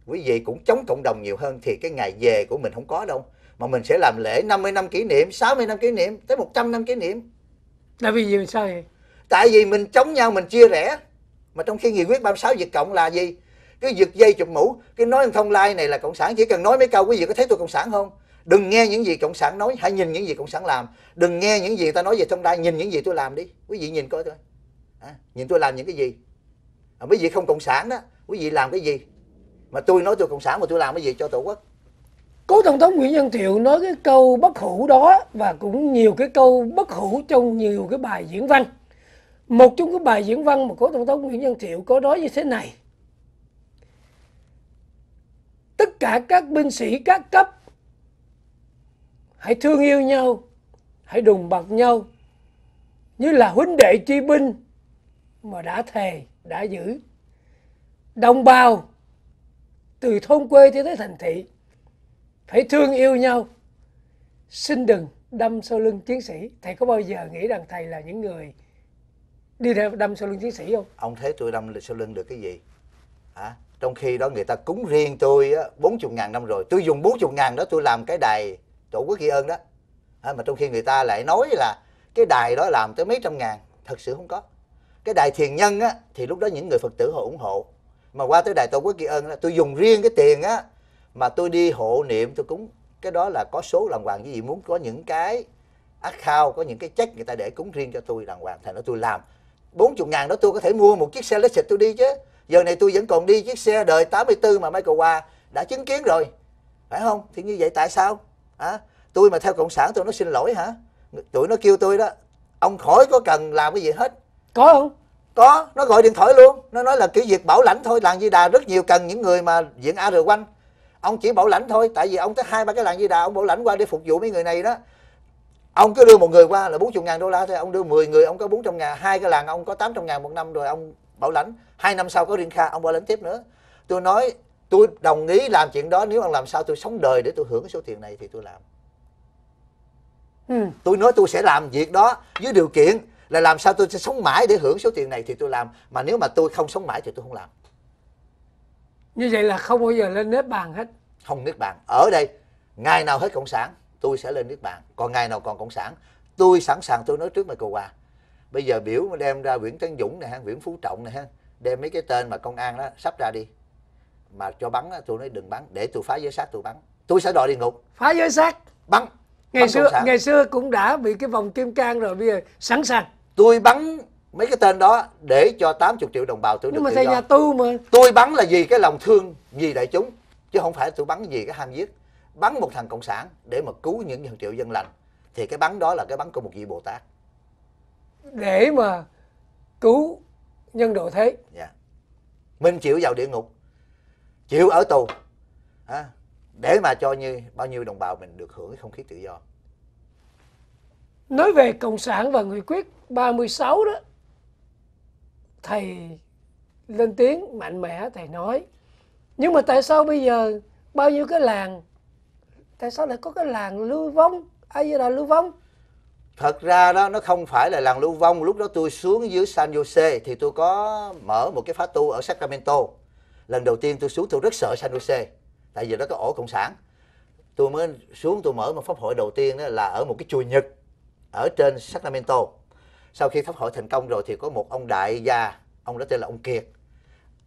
quý vị cũng chống cộng đồng nhiều hơn thì cái ngày về của mình không có đâu mà mình sẽ làm lễ 50 năm kỷ niệm 60 năm kỷ niệm tới 100 năm kỷ niệm tại vì gì sao vậy tại vì mình chống nhau mình chia rẽ mà trong khi nghị quyết 36 Việt Cộng là gì cái giật dây chụp mũ cái nói thông lai này là cộng sản chỉ cần nói mấy câu quý vị có thấy tôi cộng sản không đừng nghe những gì cộng sản nói hãy nhìn những gì cộng sản làm đừng nghe những gì ta nói về thông lai nhìn những gì tôi làm đi quý vị nhìn coi thôi à, nhìn tôi làm những cái gì à, mấy vị không cộng sản đó quý vị làm cái gì mà tôi nói tôi cộng sản mà tôi làm cái gì cho tổ quốc cố tổng thống nguyễn văn thiệu nói cái câu bất hủ đó và cũng nhiều cái câu bất hủ trong nhiều cái bài diễn văn một trong cái bài diễn văn mà cố tổng thống nguyễn văn thiệu có nói như thế này tất cả các binh sĩ các cấp hãy thương yêu nhau hãy đùm bọc nhau như là huấn đệ chi binh mà đã thề đã giữ đồng bào từ thôn quê tới tới thành thị phải thương yêu nhau xin đừng đâm sau lưng chiến sĩ thầy có bao giờ nghĩ rằng thầy là những người đi theo đâm sau lưng chiến sĩ không ông thấy tôi đâm sau lưng được cái gì hả trong khi đó người ta cúng riêng tôi bốn chục ngàn năm rồi tôi dùng bốn chục ngàn đó tôi làm cái đài tổ quốc ghi ơn đó à, mà trong khi người ta lại nói là cái đài đó làm tới mấy trăm ngàn thật sự không có cái đài thiền nhân á thì lúc đó những người phật tử họ ủng hộ mà qua tới đài tổ quốc kỳ ân là tôi dùng riêng cái tiền á mà tôi đi hộ niệm tôi cúng cái đó là có số làm hoàng với gì muốn có những cái ác khao có những cái trách người ta để cúng riêng cho tôi làm hoàng thành nó tôi làm 40 ngàn đó tôi có thể mua một chiếc xe xịt tôi đi chứ giờ này tôi vẫn còn đi chiếc xe đời 84 mà Michael Hoa đã chứng kiến rồi phải không thì như vậy tại sao à, tôi mà theo cộng sản tôi nó xin lỗi hả tụi nó kêu tôi đó ông khỏi có cần làm cái gì hết có không có nó gọi điện thoại luôn nó nói là kiểu việc bảo lãnh thôi làng di đà rất nhiều cần những người mà diện a r quanh ông chỉ bảo lãnh thôi tại vì ông tới hai ba cái làng di đà ông bảo lãnh qua để phục vụ mấy người này đó ông cứ đưa một người qua là 40 ngàn đô la thôi ông đưa 10 người ông có 400 ngàn hai cái làng ông có 800 ngàn một năm rồi ông bảo lãnh hai năm sau có riêng kha ông bảo lãnh tiếp nữa tôi nói tôi đồng ý làm chuyện đó nếu ông làm sao tôi sống đời để tôi hưởng số tiền này thì tôi làm ừ. tôi nói tôi sẽ làm việc đó với điều kiện là làm sao tôi sẽ sống mãi để hưởng số tiền này thì tôi làm mà nếu mà tôi không sống mãi thì tôi không làm như vậy là không bao giờ lên nếp bàn hết không nếp bàn ở đây ngày nào hết cộng sản tôi sẽ lên nếp bàn còn ngày nào còn cộng sản tôi sẵn sàng tôi nói trước mày cầu hòa bây giờ biểu đem ra Nguyễn Tấn Dũng này ha Nguyễn Phú Trọng này ha đem mấy cái tên mà công an đó sắp ra đi mà cho bắn tôi nói đừng bắn để tôi phá giới xác tôi bắn tôi sẽ đòi đi ngục phá giới xác bắn ngày bắn xưa ngày xưa cũng đã bị cái vòng kim cang rồi bây giờ sẵn sàng tôi bắn mấy cái tên đó để cho 80 triệu đồng bào tôi được nhưng mà tự do. nhà tù mà tôi bắn là vì cái lòng thương vì đại chúng chứ không phải tôi bắn vì cái ham giết bắn một thằng cộng sản để mà cứu những hàng triệu dân lành thì cái bắn đó là cái bắn của một vị bồ tát để mà cứu nhân độ thế yeah. Dạ. mình chịu vào địa ngục chịu ở tù à, để mà cho như bao nhiêu đồng bào mình được hưởng cái không khí tự do nói về cộng sản và nghị quyết 36 đó thầy lên tiếng mạnh mẽ thầy nói nhưng mà tại sao bây giờ bao nhiêu cái làng tại sao lại có cái làng lưu vong ai vậy là lưu vong thật ra đó nó không phải là làng lưu vong lúc đó tôi xuống dưới San Jose thì tôi có mở một cái phá tu ở Sacramento lần đầu tiên tôi xuống tôi rất sợ San Jose tại vì nó có ổ cộng sản tôi mới xuống tôi mở một pháp hội đầu tiên đó là ở một cái chùa Nhật ở trên Sacramento. Sau khi pháp hội thành công rồi thì có một ông đại gia, ông đó tên là ông Kiệt.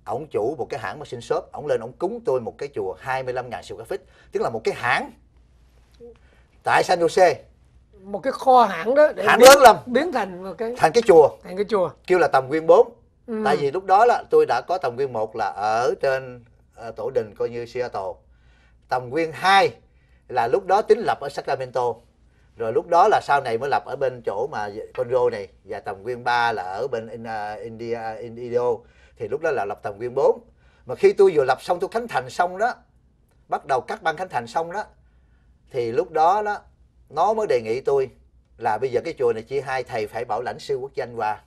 Ông chủ một cái hãng machine shop, ông lên ông cúng tôi một cái chùa 25.000 siêu graphic, tức là một cái hãng tại San Jose một cái kho hãng đó để hãng biến, lớn lắm biến thành một cái thành cái chùa thành cái chùa kêu là tầm quyên 4 ừ. tại vì lúc đó là tôi đã có tầm quyên 1 là ở trên ờ, tổ đình coi như Seattle tầm quyên 2 là lúc đó tính lập ở Sacramento rồi lúc đó là sau này mới lập ở bên chỗ mà con rô này và tầm nguyên ba là ở bên in, uh, India Indio thì lúc đó là lập tầm nguyên 4 mà khi tôi vừa lập xong tôi khánh thành xong đó bắt đầu cắt băng khánh thành xong đó thì lúc đó đó nó mới đề nghị tôi là bây giờ cái chùa này chia hai thầy phải bảo lãnh sư quốc danh qua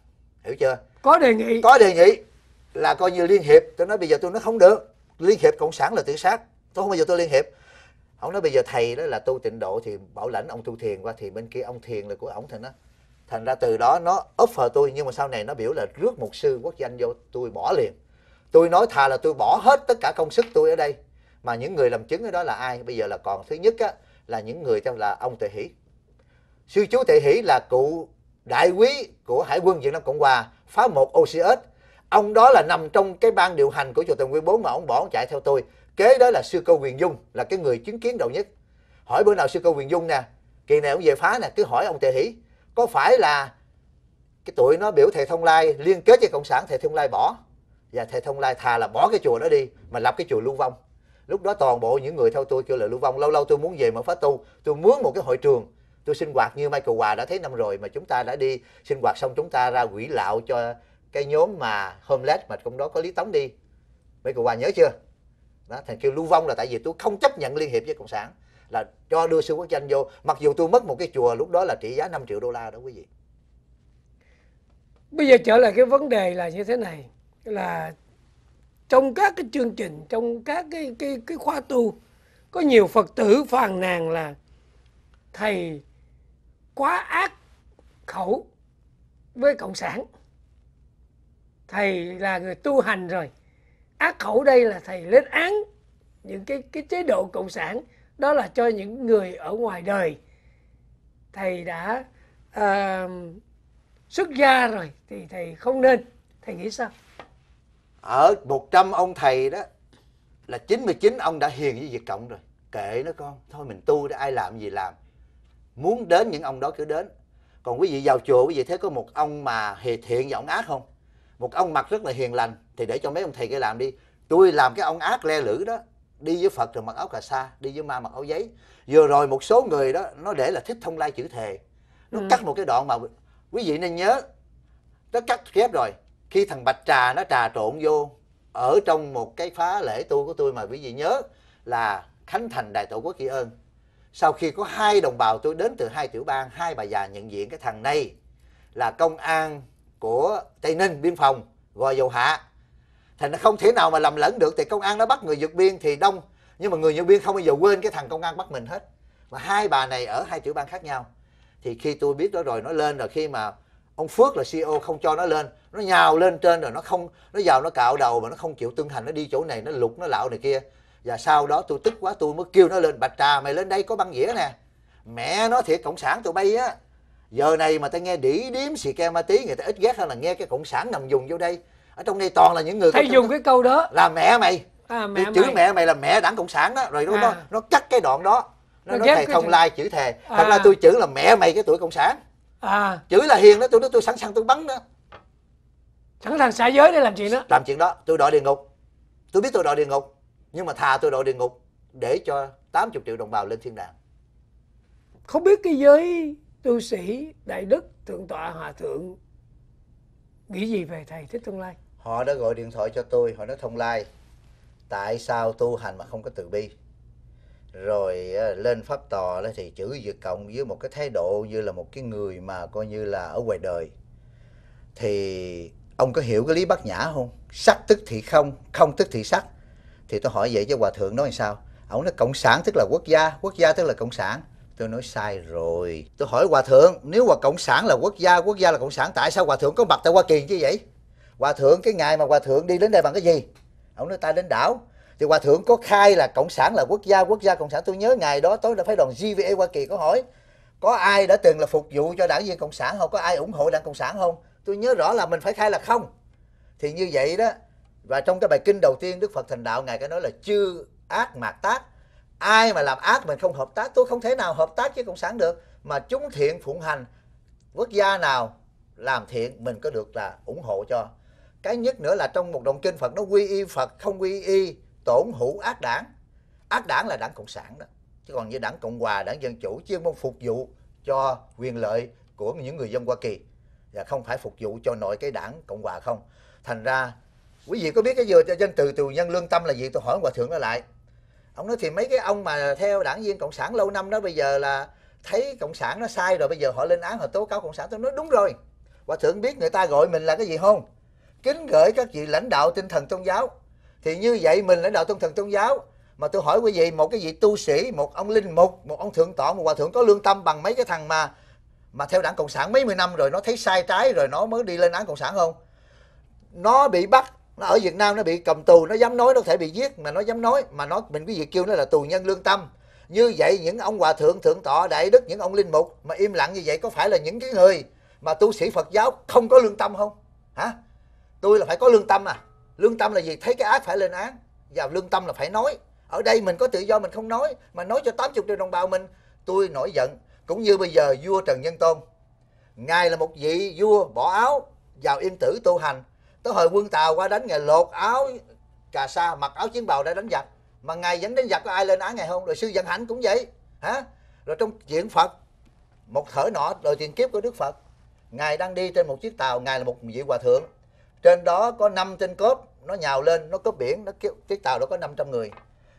hiểu chưa có đề nghị có đề nghị là coi như liên hiệp tôi nói bây giờ tôi nói không được liên hiệp cộng sản là tự sát tôi không bao giờ tôi liên hiệp ông nói bây giờ thầy đó là tu tịnh độ thì bảo lãnh ông tu thiền qua thì bên kia ông thiền là của ổng thành nó thành ra từ đó nó offer tôi nhưng mà sau này nó biểu là rước một sư quốc danh vô tôi bỏ liền tôi nói thà là tôi bỏ hết tất cả công sức tôi ở đây mà những người làm chứng ở đó là ai bây giờ là còn thứ nhất á, là những người trong là ông tề hỷ sư chú tề hỷ là cụ đại quý của hải quân việt nam cộng hòa phá một ocs ông đó là nằm trong cái ban điều hành của chùa tường quyên bốn mà ông bỏ ông chạy theo tôi kế đó là sư cô Quyền Dung là cái người chứng kiến đầu nhất hỏi bữa nào sư cô Quyền Dung nè kỳ này ông về phá nè cứ hỏi ông Tề Hỷ có phải là cái tụi nó biểu thầy Thông Lai liên kết với cộng sản thầy Thông Lai bỏ và dạ, thầy Thông Lai thà là bỏ cái chùa đó đi mà lập cái chùa Lưu Vong lúc đó toàn bộ những người theo tôi kêu là Lưu Vong lâu lâu tôi muốn về mà phá tu tôi muốn một cái hội trường tôi sinh hoạt như Michael Hòa đã thấy năm rồi mà chúng ta đã đi sinh hoạt xong chúng ta ra quỷ lạo cho cái nhóm mà homeless mà trong đó có Lý Tống đi Michael Hòa nhớ chưa đó thì kêu lưu vong là tại vì tôi không chấp nhận liên hiệp với cộng sản là cho đưa sư quốc danh vô mặc dù tôi mất một cái chùa lúc đó là trị giá 5 triệu đô la đó quý vị bây giờ trở lại cái vấn đề là như thế này là trong các cái chương trình trong các cái cái cái khóa tu có nhiều phật tử phàn nàn là thầy quá ác khẩu với cộng sản thầy là người tu hành rồi ác khẩu đây là thầy lên án những cái cái chế độ cộng sản đó là cho những người ở ngoài đời thầy đã uh, xuất gia rồi thì thầy không nên thầy nghĩ sao ở 100 ông thầy đó là 99 ông đã hiền với Việt Cộng rồi kệ nó con thôi mình tu để ai làm gì làm muốn đến những ông đó cứ đến còn quý vị vào chùa quý vị thấy có một ông mà hề thiện và ác không một ông mặt rất là hiền lành thì để cho mấy ông thầy kia làm đi tôi làm cái ông ác le lử đó đi với phật rồi mặc áo cà sa đi với ma mặc áo giấy vừa rồi một số người đó nó để là thích thông lai chữ thề nó ừ. cắt một cái đoạn mà quý vị nên nhớ nó cắt ghép rồi khi thằng bạch trà nó trà trộn vô ở trong một cái phá lễ tu của tôi mà quý vị nhớ là khánh thành đại tổ quốc kỳ ơn sau khi có hai đồng bào tôi đến từ hai tiểu bang hai bà già nhận diện cái thằng này là công an của tây ninh biên phòng gọi dầu hạ thì nó không thể nào mà làm lẫn được thì công an nó bắt người vượt biên thì đông nhưng mà người vượt biên không bao giờ quên cái thằng công an bắt mình hết mà hai bà này ở hai tiểu bang khác nhau thì khi tôi biết đó rồi nó lên rồi khi mà ông Phước là CEO không cho nó lên nó nhào lên trên rồi nó không nó vào nó cạo đầu mà nó không chịu tương hành nó đi chỗ này nó lục nó lạo này kia và sau đó tôi tức quá tôi mới kêu nó lên bạch trà mày lên đây có băng dĩa nè mẹ nó thiệt cộng sản tụi bay á giờ này mà ta nghe đĩ điếm xì ke ma tí người ta ít ghét hơn là nghe cái cộng sản nằm dùng vô đây ở trong đây toàn là những người thầy dùng cái câu đó là mẹ mày à, mẹ chữ mày. mẹ mày là mẹ đảng cộng sản đó rồi nó à. nó cắt cái đoạn đó nó, nó nói thầy không lai chữ thề à. thật ra tôi chữ là mẹ mày cái tuổi cộng sản à. chữ là hiền đó tôi nói tôi sẵn sàng tôi bắn đó sẵn sàng xả giới để làm chuyện đó làm chuyện đó tôi đòi địa ngục tôi biết tôi đòi địa ngục nhưng mà thà tôi đòi địa ngục để cho 80 triệu đồng bào lên thiên đàng không biết cái giới tu sĩ đại đức thượng tọa hòa thượng nghĩ gì về thầy thích tương lai họ đã gọi điện thoại cho tôi họ nói thông lai tại sao tu hành mà không có từ bi rồi lên pháp tòa thì chữ diệt cộng với một cái thái độ như là một cái người mà coi như là ở ngoài đời thì ông có hiểu cái lý bát nhã không sắc tức thì không không tức thì sắc thì tôi hỏi vậy cho hòa thượng nói sao ông nói cộng sản tức là quốc gia quốc gia tức là cộng sản tôi nói sai rồi tôi hỏi hòa thượng nếu mà cộng sản là quốc gia quốc gia là cộng sản tại sao hòa thượng có mặt tại hoa kỳ như vậy hòa thượng cái ngày mà hòa thượng đi đến đây bằng cái gì ông nói ta đến đảo thì hòa thượng có khai là cộng sản là quốc gia quốc gia cộng sản tôi nhớ ngày đó tối là phải đoàn gva hoa kỳ có hỏi có ai đã từng là phục vụ cho đảng viên cộng sản không có ai ủng hộ đảng cộng sản không tôi nhớ rõ là mình phải khai là không thì như vậy đó và trong cái bài kinh đầu tiên đức phật thành đạo ngài có nói là chư ác mạt tác ai mà làm ác mình không hợp tác tôi không thể nào hợp tác với cộng sản được mà chúng thiện phụng hành quốc gia nào làm thiện mình có được là ủng hộ cho cái nhất nữa là trong một đồng kinh Phật nó quy y Phật không quy y tổn hữu ác đảng ác đảng là đảng cộng sản đó chứ còn như đảng cộng hòa đảng dân chủ chuyên môn phục vụ cho quyền lợi của những người dân hoa kỳ và không phải phục vụ cho nội cái đảng cộng hòa không thành ra quý vị có biết cái vừa danh từ tù nhân lương tâm là gì tôi hỏi hòa thượng nó lại ông nói thì mấy cái ông mà theo đảng viên cộng sản lâu năm đó bây giờ là thấy cộng sản nó sai rồi bây giờ họ lên án họ tố cáo cộng sản tôi nói đúng rồi hòa thượng biết người ta gọi mình là cái gì không kính gửi các vị lãnh đạo tinh thần tôn giáo thì như vậy mình lãnh đạo tinh thần tôn giáo mà tôi hỏi quý vị một cái vị tu sĩ một ông linh mục một ông thượng tọa một hòa thượng có lương tâm bằng mấy cái thằng mà mà theo đảng cộng sản mấy mươi năm rồi nó thấy sai trái rồi nó mới đi lên án cộng sản không nó bị bắt nó ở Việt Nam nó bị cầm tù nó dám nói nó có thể bị giết mà nó dám nói mà nó mình quý vị kêu nó là tù nhân lương tâm như vậy những ông hòa thượng thượng tọa đại đức những ông linh mục mà im lặng như vậy có phải là những cái người mà tu sĩ Phật giáo không có lương tâm không hả tôi là phải có lương tâm à lương tâm là gì thấy cái ác phải lên án và lương tâm là phải nói ở đây mình có tự do mình không nói mà nói cho 80 triệu đồng bào mình tôi nổi giận cũng như bây giờ vua Trần Nhân Tôn ngài là một vị vua bỏ áo vào yên tử tu hành tới hồi quân tàu qua đánh ngài lột áo cà sa mặc áo chiến bào ra đánh giặc mà ngài vẫn đánh giặc có ai lên án ngày không rồi sư vận hạnh cũng vậy hả rồi trong chuyện phật một thở nọ rồi tiền kiếp của đức phật ngài đang đi trên một chiếc tàu ngài là một vị hòa thượng trên đó có 5 tên cốp nó nhào lên nó cướp biển nó kêu cái tàu đó có 500 người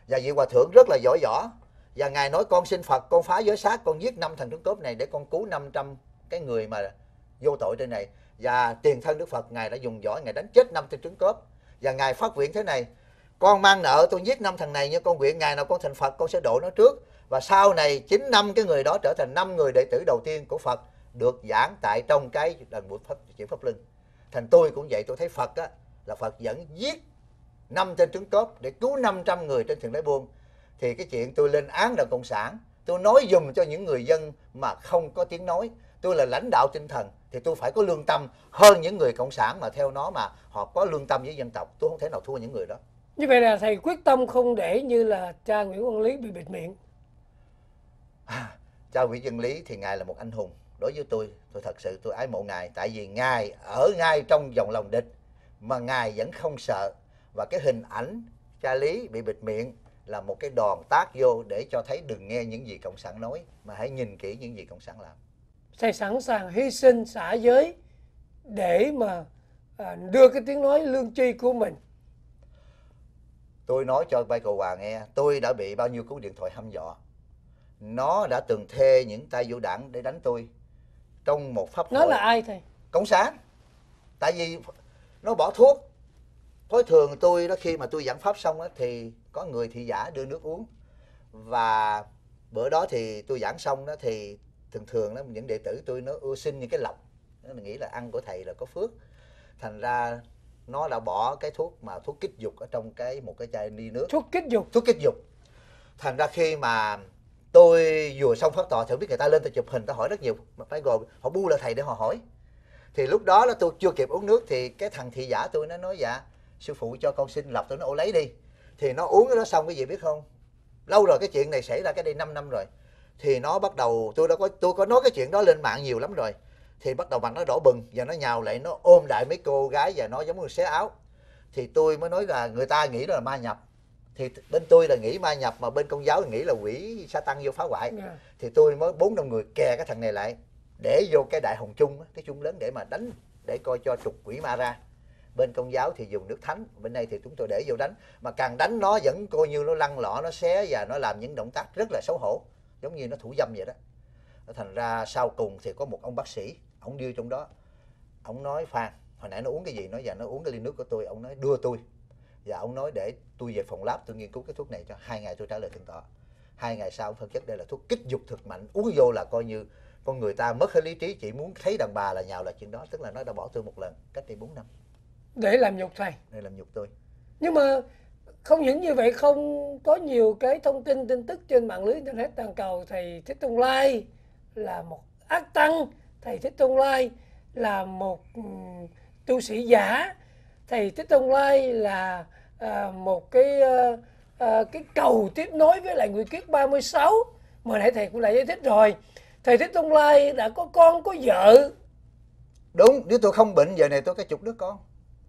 và vị hòa thượng rất là giỏi võ và ngài nói con xin Phật con phá giới sát con giết năm thằng tướng cốp này để con cứu 500 cái người mà vô tội trên này và tiền thân Đức Phật ngài đã dùng giỏi ngài đánh chết năm tên tướng cốp và ngài phát nguyện thế này con mang nợ tôi giết năm thằng này nhưng con nguyện ngày nào con thành Phật con sẽ độ nó trước và sau này chín năm cái người đó trở thành năm người đệ tử đầu tiên của Phật được giảng tại trong cái lần buổi pháp chuyển pháp linh thành tôi cũng vậy tôi thấy phật á là phật vẫn giết năm tên tướng cốt để cứu 500 người trên thượng đế buông thì cái chuyện tôi lên án đảng cộng sản tôi nói dùm cho những người dân mà không có tiếng nói tôi là lãnh đạo tinh thần thì tôi phải có lương tâm hơn những người cộng sản mà theo nó mà họ có lương tâm với dân tộc tôi không thể nào thua những người đó như vậy là thầy quyết tâm không để như là cha nguyễn văn lý bị bịt miệng à, cha nguyễn văn lý thì ngài là một anh hùng đối với tôi tôi thật sự tôi ái mộ ngài tại vì ngài ở ngay trong dòng lòng địch mà ngài vẫn không sợ và cái hình ảnh cha lý bị bịt miệng là một cái đòn tác vô để cho thấy đừng nghe những gì cộng sản nói mà hãy nhìn kỹ những gì cộng sản làm thầy sẵn sàng hy sinh xã giới để mà à, đưa cái tiếng nói lương tri của mình tôi nói cho Michael Hòa nghe tôi đã bị bao nhiêu cú điện thoại hăm dọa nó đã từng thê những tay vũ đảng để đánh tôi trong một pháp hội. Nó là ai thầy? Cộng sản. Tại vì nó bỏ thuốc. Thói thường tôi đó khi mà tôi giảng pháp xong đó, thì có người thị giả đưa nước uống. Và bữa đó thì tôi giảng xong đó thì thường thường đó những đệ tử tôi nó ưa xin những cái lọc. Nó nghĩ là ăn của thầy là có phước. Thành ra nó đã bỏ cái thuốc mà thuốc kích dục ở trong cái một cái chai ni nước thuốc kích dục thuốc kích dục thành ra khi mà tôi vừa xong phát tòa thì biết người ta lên tôi chụp hình tôi hỏi rất nhiều mà phải gọi họ bu là thầy để họ hỏi thì lúc đó là tôi chưa kịp uống nước thì cái thằng thị giả tôi nó nói dạ sư phụ cho con xin lọc tôi nó ô lấy đi thì nó uống cái đó xong cái gì biết không lâu rồi cái chuyện này xảy ra cái đây 5 năm rồi thì nó bắt đầu tôi đã có tôi có nói cái chuyện đó lên mạng nhiều lắm rồi thì bắt đầu mặt nó đỏ bừng và nó nhào lại nó ôm đại mấy cô gái và nó giống như xé áo thì tôi mới nói là người ta nghĩ đó là ma nhập thì bên tôi là nghĩ ma nhập mà bên công giáo là nghĩ là quỷ sa tăng vô phá hoại yeah. Dạ. thì tôi mới bốn năm người kè cái thằng này lại để vô cái đại hồng chung cái chung lớn để mà đánh để coi cho trục quỷ ma ra bên công giáo thì dùng nước thánh bên đây thì chúng tôi để vô đánh mà càng đánh nó vẫn coi như nó lăn lọ nó xé và nó làm những động tác rất là xấu hổ giống như nó thủ dâm vậy đó thành ra sau cùng thì có một ông bác sĩ ông đưa trong đó ông nói phan hồi nãy nó uống cái gì nó và dạ, nó uống cái ly nước của tôi ông nói đưa tôi và dạ, ông nói để tôi về phòng lab tôi nghiên cứu cái thuốc này cho hai ngày tôi trả lời thượng tọa hai ngày sau ông phân chất đây là thuốc kích dục thực mạnh uống vô là coi như con người ta mất hết lý trí chỉ muốn thấy đàn bà là nhào là chuyện đó tức là nó đã bỏ tôi một lần cách đây 4 năm để làm nhục thầy để làm nhục tôi nhưng mà không những như vậy không có nhiều cái thông tin tin tức trên mạng lưới internet toàn cầu thầy thích tương lai là một ác tăng thầy thích tương lai là một ừ, tu sĩ giả thì Thích Thông Lai là à, một cái à, à, cái cầu tiếp nối với lại Nghị quyết 36 mà nãy thầy cũng đã giải thích rồi. Thầy Thích Thông Lai đã có con, có vợ. Đúng, nếu tôi không bệnh giờ này tôi có chục đứa con.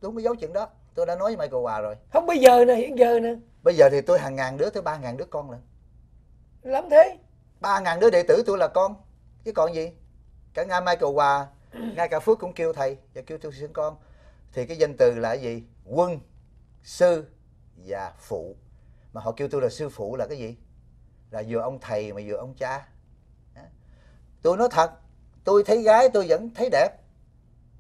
Tôi mới có giấu chuyện đó. Tôi đã nói với Michael Hòa rồi. Không bây giờ nè, hiện giờ nè. Bây giờ thì tôi hàng ngàn đứa, tới ba ngàn đứa con lần. Lắm thế. Ba ngàn đứa đệ tử tôi là con. Chứ còn gì? Cả Nga Michael Hòa, ngay cả Phước cũng kêu thầy và kêu tôi sinh con thì cái danh từ là gì quân sư và phụ mà họ kêu tôi là sư phụ là cái gì là vừa ông thầy mà vừa ông cha tôi nói thật tôi thấy gái tôi vẫn thấy đẹp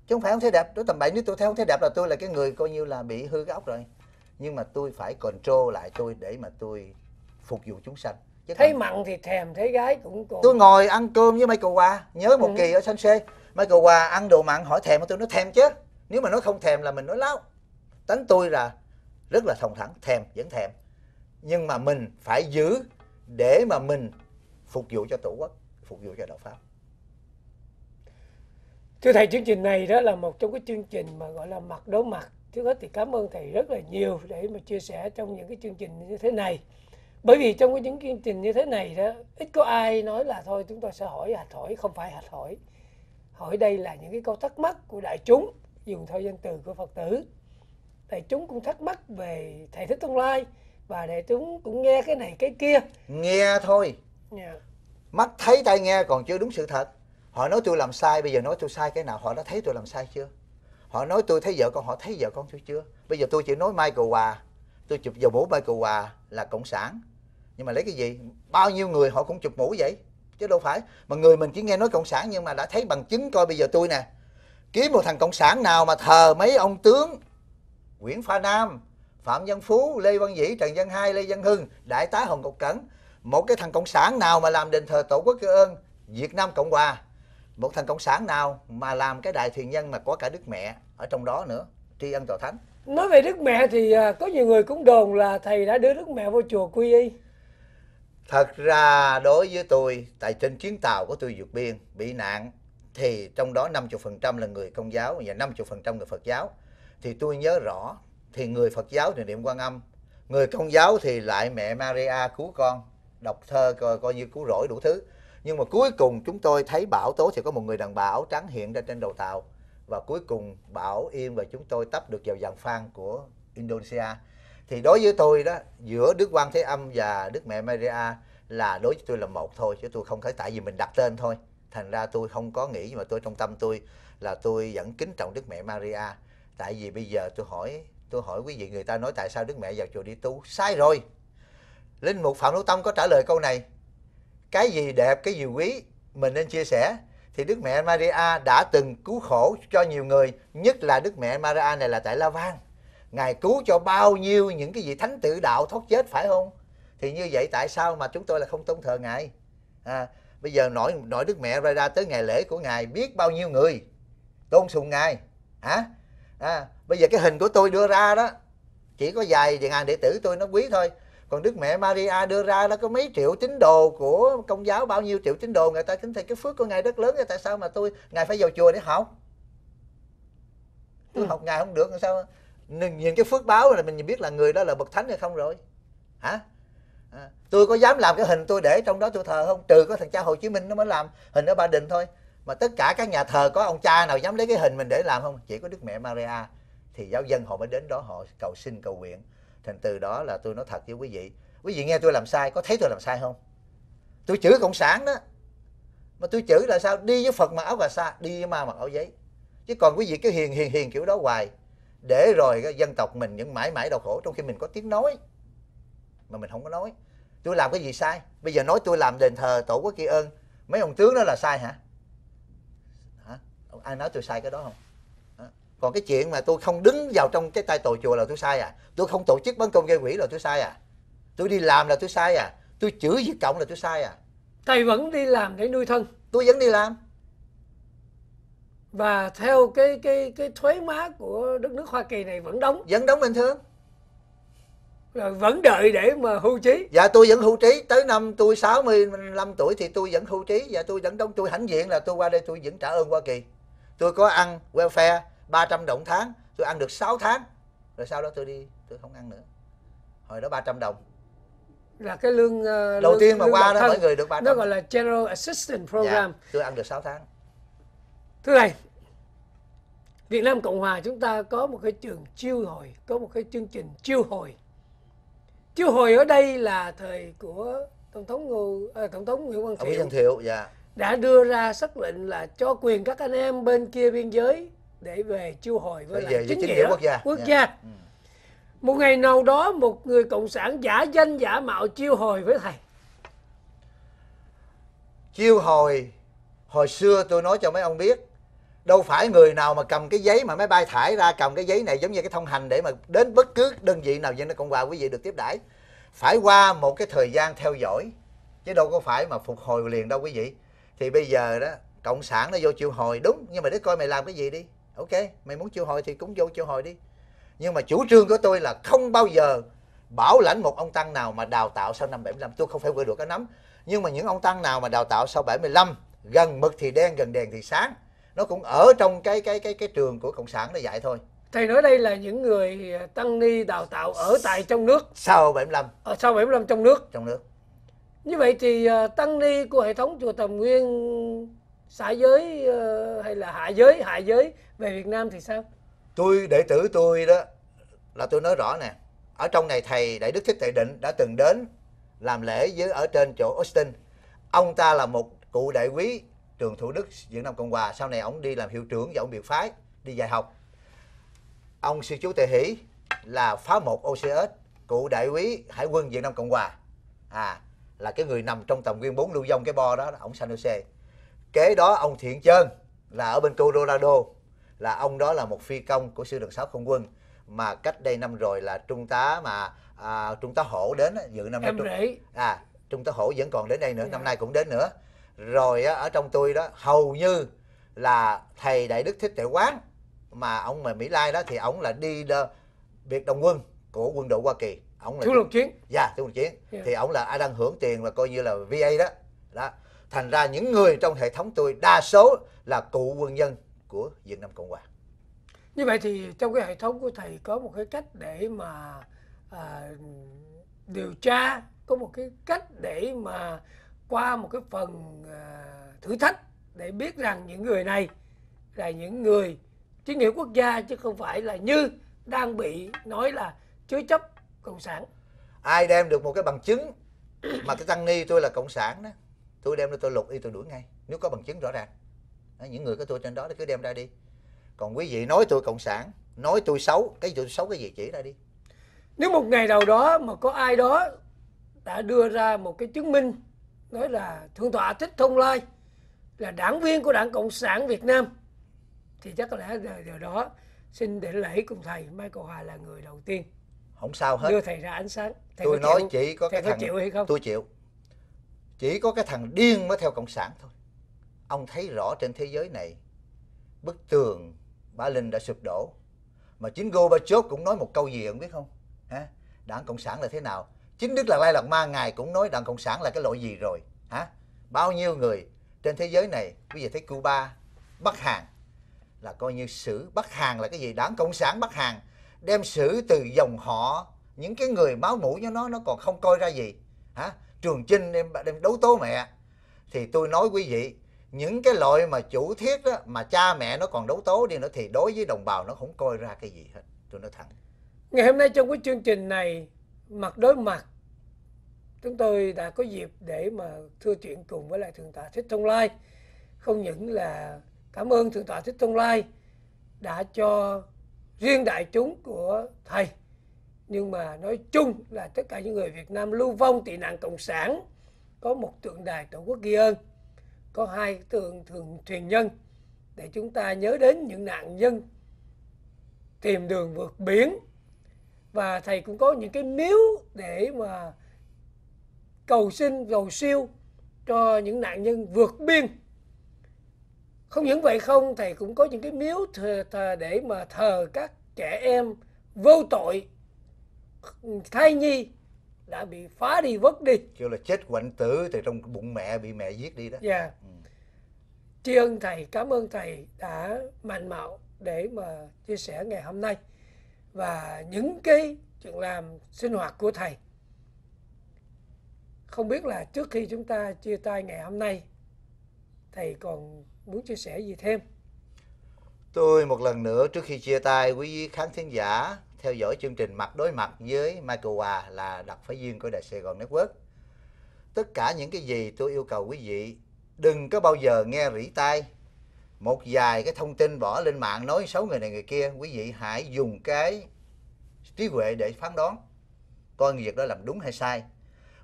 chứ không phải không thấy đẹp đối tầm bậy nếu tôi thấy không thấy đẹp là tôi là cái người coi như là bị hư cái óc rồi nhưng mà tôi phải control lại tôi để mà tôi phục vụ chúng sanh Chứ thấy mặn thì thèm thấy gái cũng còn tôi ngồi ăn cơm với Michael Hòa nhớ một ừ. kỳ ở San Jose Michael Hòa ăn đồ mặn hỏi thèm mà tôi nói thèm chứ nếu mà nói không thèm là mình nói láo tánh tôi là rất là thòng thẳng thèm vẫn thèm nhưng mà mình phải giữ để mà mình phục vụ cho tổ quốc phục vụ cho đạo pháp thưa thầy chương trình này đó là một trong cái chương trình mà gọi là mặt đối mặt trước hết thì cảm ơn thầy rất là nhiều để mà chia sẻ trong những cái chương trình như thế này bởi vì trong cái những chương trình như thế này đó ít có ai nói là thôi chúng tôi sẽ hỏi hạch hỏi không phải hạch hỏi hỏi đây là những cái câu thắc mắc của đại chúng dùng theo danh từ của phật tử thì chúng cũng thắc mắc về thầy thích tương lai và để chúng cũng nghe cái này cái kia nghe thôi yeah. Dạ. mắt thấy tai nghe còn chưa đúng sự thật họ nói tôi làm sai bây giờ nói tôi sai cái nào họ đã thấy tôi làm sai chưa họ nói tôi thấy vợ con họ thấy vợ con chưa chưa bây giờ tôi chỉ nói michael hòa tôi chụp vào mũ michael hòa là cộng sản nhưng mà lấy cái gì bao nhiêu người họ cũng chụp mũ vậy chứ đâu phải mà người mình chỉ nghe nói cộng sản nhưng mà đã thấy bằng chứng coi bây giờ tôi nè kiếm một thằng cộng sản nào mà thờ mấy ông tướng nguyễn pha nam phạm văn phú lê văn dĩ trần văn hai lê văn hưng đại tá hồng Cục cẩn một cái thằng cộng sản nào mà làm đền thờ tổ quốc cơ ơn việt nam cộng hòa một thằng cộng sản nào mà làm cái đại thiền nhân mà có cả đức mẹ ở trong đó nữa tri ân tòa thánh nói về đức mẹ thì à, có nhiều người cũng đồn là thầy đã đưa đức mẹ vô chùa quy y thật ra đối với tôi tại trên chuyến tàu của tôi vượt biên bị nạn thì trong đó 50% là người công giáo và 50% người Phật giáo. Thì tôi nhớ rõ thì người Phật giáo thì niệm quan âm, người công giáo thì lại mẹ Maria cứu con, đọc thơ coi, coi như cứu rỗi đủ thứ. Nhưng mà cuối cùng chúng tôi thấy bảo tố thì có một người đàn bà áo trắng hiện ra trên đầu tàu và cuối cùng Bảo Yên và chúng tôi tấp được vào dàn phan của Indonesia. Thì đối với tôi đó, giữa Đức Quan Thế Âm và Đức Mẹ Maria là đối với tôi là một thôi chứ tôi không thấy tại vì mình đặt tên thôi thành ra tôi không có nghĩ nhưng mà tôi trong tâm tôi là tôi vẫn kính trọng đức mẹ Maria tại vì bây giờ tôi hỏi tôi hỏi quý vị người ta nói tại sao đức mẹ vào chùa đi tu sai rồi linh mục phạm hữu tâm có trả lời câu này cái gì đẹp cái gì quý mình nên chia sẻ thì đức mẹ Maria đã từng cứu khổ cho nhiều người nhất là đức mẹ Maria này là tại La Vang ngài cứu cho bao nhiêu những cái gì thánh tử đạo thoát chết phải không thì như vậy tại sao mà chúng tôi là không tôn thờ ngài à, bây giờ nội nội đức mẹ ra ra tới ngày lễ của ngài biết bao nhiêu người tôn sùng ngài hả à, bây giờ cái hình của tôi đưa ra đó chỉ có vài ngàn đệ tử tôi nó quý thôi còn đức mẹ Maria đưa ra nó có mấy triệu tín đồ của công giáo bao nhiêu triệu tín đồ người ta kính thầy cái phước của ngài rất lớn tại sao mà tôi ngài phải vào chùa để học tôi ừ. học ngài không được làm sao nhìn cái phước báo là mình biết là người đó là bậc thánh hay không rồi hả tôi có dám làm cái hình tôi để trong đó tôi thờ không trừ có thằng cha hồ chí minh nó mới làm hình ở ba đình thôi mà tất cả các nhà thờ có ông cha nào dám lấy cái hình mình để làm không chỉ có đức mẹ maria thì giáo dân họ mới đến đó họ cầu xin cầu nguyện thành từ đó là tôi nói thật với quý vị quý vị nghe tôi làm sai có thấy tôi làm sai không tôi chửi cộng sản đó mà tôi chửi là sao đi với phật mặc áo và xa đi với ma mặc áo giấy chứ còn quý vị cứ hiền hiền hiền kiểu đó hoài để rồi cái dân tộc mình những mãi mãi đau khổ trong khi mình có tiếng nói mà mình không có nói tôi làm cái gì sai bây giờ nói tôi làm đền thờ tổ quốc kia ơn mấy ông tướng đó là sai hả hả ai nói tôi sai cái đó không còn cái chuyện mà tôi không đứng vào trong cái tay tổ chùa là tôi sai à tôi không tổ chức bắn công gây quỷ là tôi sai à tôi đi làm là tôi sai à tôi chửi với cộng là tôi sai à thầy vẫn đi làm để nuôi thân tôi vẫn đi làm và theo cái cái cái thuế má của đất nước Hoa Kỳ này vẫn đóng vẫn đóng bình thường vẫn đợi để mà hưu trí dạ tôi vẫn hưu trí tới năm tôi 65 tuổi thì tôi vẫn hưu trí và tôi vẫn đóng tôi hãnh diện là tôi qua đây tôi vẫn trả ơn hoa kỳ tôi có ăn welfare 300 đồng tháng tôi ăn được 6 tháng rồi sau đó tôi đi tôi không ăn nữa hồi đó 300 đồng là cái lương ờ, đầu lương, tiên mà qua đó thân, mọi người được 300 nó gọi là general assistant dạ, program dạ, tôi ăn được 6 tháng thưa thầy Việt Nam Cộng Hòa chúng ta có một cái trường chiêu hồi có một cái chương trình chiêu hồi chứ hồi ở đây là thời của tổng thống ngô à, tổng thống nguyễn văn thiệu, thiệu dạ. đã đưa ra xác lệnh là cho quyền các anh em bên kia biên giới để về chiêu hồi với lại chính, chính nghĩa quốc gia quốc dạ. gia ừ. một ngày nào đó một người cộng sản giả danh giả mạo chiêu hồi với thầy chiêu hồi hồi xưa tôi nói cho mấy ông biết đâu phải người nào mà cầm cái giấy mà máy bay thải ra cầm cái giấy này giống như cái thông hành để mà đến bất cứ đơn vị nào dân nước cộng hòa quý vị được tiếp đãi phải qua một cái thời gian theo dõi chứ đâu có phải mà phục hồi liền đâu quý vị thì bây giờ đó cộng sản nó vô triệu hồi đúng nhưng mà để coi mày làm cái gì đi ok mày muốn triệu hồi thì cũng vô triệu hồi đi nhưng mà chủ trương của tôi là không bao giờ bảo lãnh một ông tăng nào mà đào tạo sau năm 75 tôi không phải vừa được cái nắm nhưng mà những ông tăng nào mà đào tạo sau 75 gần mực thì đen gần đèn thì sáng nó cũng ở trong cái cái cái cái trường của cộng sản để dạy thôi thầy nói đây là những người à, tăng ni đào tạo ở tại trong nước sau 75 ở ờ, sau 75 trong nước trong nước như vậy thì à, tăng ni của hệ thống chùa Tầm Nguyên xã giới ờ, hay là hạ giới hạ giới về Việt Nam thì sao tôi đệ tử tôi đó là tôi nói rõ nè ở trong này thầy đại đức thích tuệ định đã từng đến làm lễ với ở trên chỗ Austin ông ta là một cụ đại quý trường Thủ Đức Việt Nam Cộng Hòa sau này ông đi làm hiệu trưởng và ông biệt phái đi dạy học ông sư chú Tề Hỷ là phá một OCS cựu đại úy hải quân Việt Nam Cộng Hòa à là cái người nằm trong tầm nguyên bốn lưu vong cái bo đó ông San Jose kế đó ông Thiện Trơn là ở bên Colorado là ông đó là một phi công của sư đoàn 6 không quân mà cách đây năm rồi là trung tá mà à, trung tá hổ đến dự năm em trung, rễ. à trung tá hổ vẫn còn đến đây nữa dạ. năm nay cũng đến nữa rồi ở trong tôi đó hầu như là thầy đại đức thích tiểu quán mà ông mà mỹ lai đó thì ông là đi đơ, biệt đồng quân của quân đội hoa kỳ ông là thiếu lục chiến dạ yeah, thiếu chiến yeah. Dạ. thì ông là ai đang hưởng tiền là coi như là va đó đó thành ra những người trong hệ thống tôi đa số là cựu quân nhân của việt nam cộng hòa như vậy thì trong cái hệ thống của thầy có một cái cách để mà à, điều tra có một cái cách để mà qua một cái phần ờ, thử thách để biết rằng những người này là những người chính nghĩa quốc gia chứ không phải là như đang bị nói là chứa chấp cộng sản ai đem được một cái bằng chứng mà cái tăng ni tôi là cộng sản đó tôi đem ra tôi lục đi tôi đuổi ngay nếu có bằng chứng rõ ràng đó, những người có tôi trên đó thì cứ đem ra đi còn quý vị nói tôi cộng sản nói tôi xấu cái gì tôi xấu cái gì chỉ ra đi nếu một ngày nào đó mà có ai đó đã đưa ra một cái chứng minh nói là thượng tọa thích thông lai là đảng viên của đảng cộng sản việt nam thì chắc có lẽ giờ đó xin để lễ cùng thầy michael hòa là người đầu tiên không sao hết đưa thầy ra ánh sáng thầy tôi nói chỉ có thầy cái thằng chịu hay không tôi chịu chỉ có cái thằng điên mới theo cộng sản thôi ông thấy rõ trên thế giới này bức tường ba linh đã sụp đổ mà chính gorbachev cũng nói một câu gì ông biết không hả đảng cộng sản là thế nào chính Đức là Lai Lạt Ma ngài cũng nói đảng cộng sản là cái loại gì rồi hả bao nhiêu người trên thế giới này bây giờ thấy Cuba Bắc Hàn là coi như xử Bắc Hàn là cái gì đảng cộng sản Bắc Hàn đem xử từ dòng họ những cái người máu mũi cho nó nó còn không coi ra gì hả Trường Chinh đem đem đấu tố mẹ thì tôi nói quý vị những cái loại mà chủ thiết đó, mà cha mẹ nó còn đấu tố đi nữa thì đối với đồng bào nó không coi ra cái gì hết tôi nói thẳng ngày hôm nay trong cái chương trình này mặt đối mặt chúng tôi đã có dịp để mà thưa chuyện cùng với lại thượng tọa thích thông lai không những là cảm ơn thượng tọa thích thông lai đã cho riêng đại chúng của thầy nhưng mà nói chung là tất cả những người Việt Nam lưu vong tị nạn cộng sản có một tượng đài tổ quốc ghi ơn có hai tượng thường truyền nhân để chúng ta nhớ đến những nạn nhân tìm đường vượt biển và thầy cũng có những cái miếu để mà cầu xin cầu siêu cho những nạn nhân vượt biên không những vậy không thầy cũng có những cái miếu thờ, thờ để mà thờ các trẻ em vô tội thai nhi đã bị phá đi vứt đi kêu là chết quạnh tử từ trong bụng mẹ bị mẹ giết đi đó dạ yeah. Ừ. tri ân thầy cảm ơn thầy đã mạnh mạo để mà chia sẻ ngày hôm nay và những cái chuyện làm sinh hoạt của thầy không biết là trước khi chúng ta chia tay ngày hôm nay thầy còn muốn chia sẻ gì thêm tôi một lần nữa trước khi chia tay quý khán thính giả theo dõi chương trình mặt đối mặt với Michael Hòa là đặc phái viên của đài Sài Gòn Network tất cả những cái gì tôi yêu cầu quý vị đừng có bao giờ nghe rỉ tai một vài cái thông tin bỏ lên mạng nói xấu người này người kia quý vị hãy dùng cái trí huệ để phán đoán coi việc đó làm đúng hay sai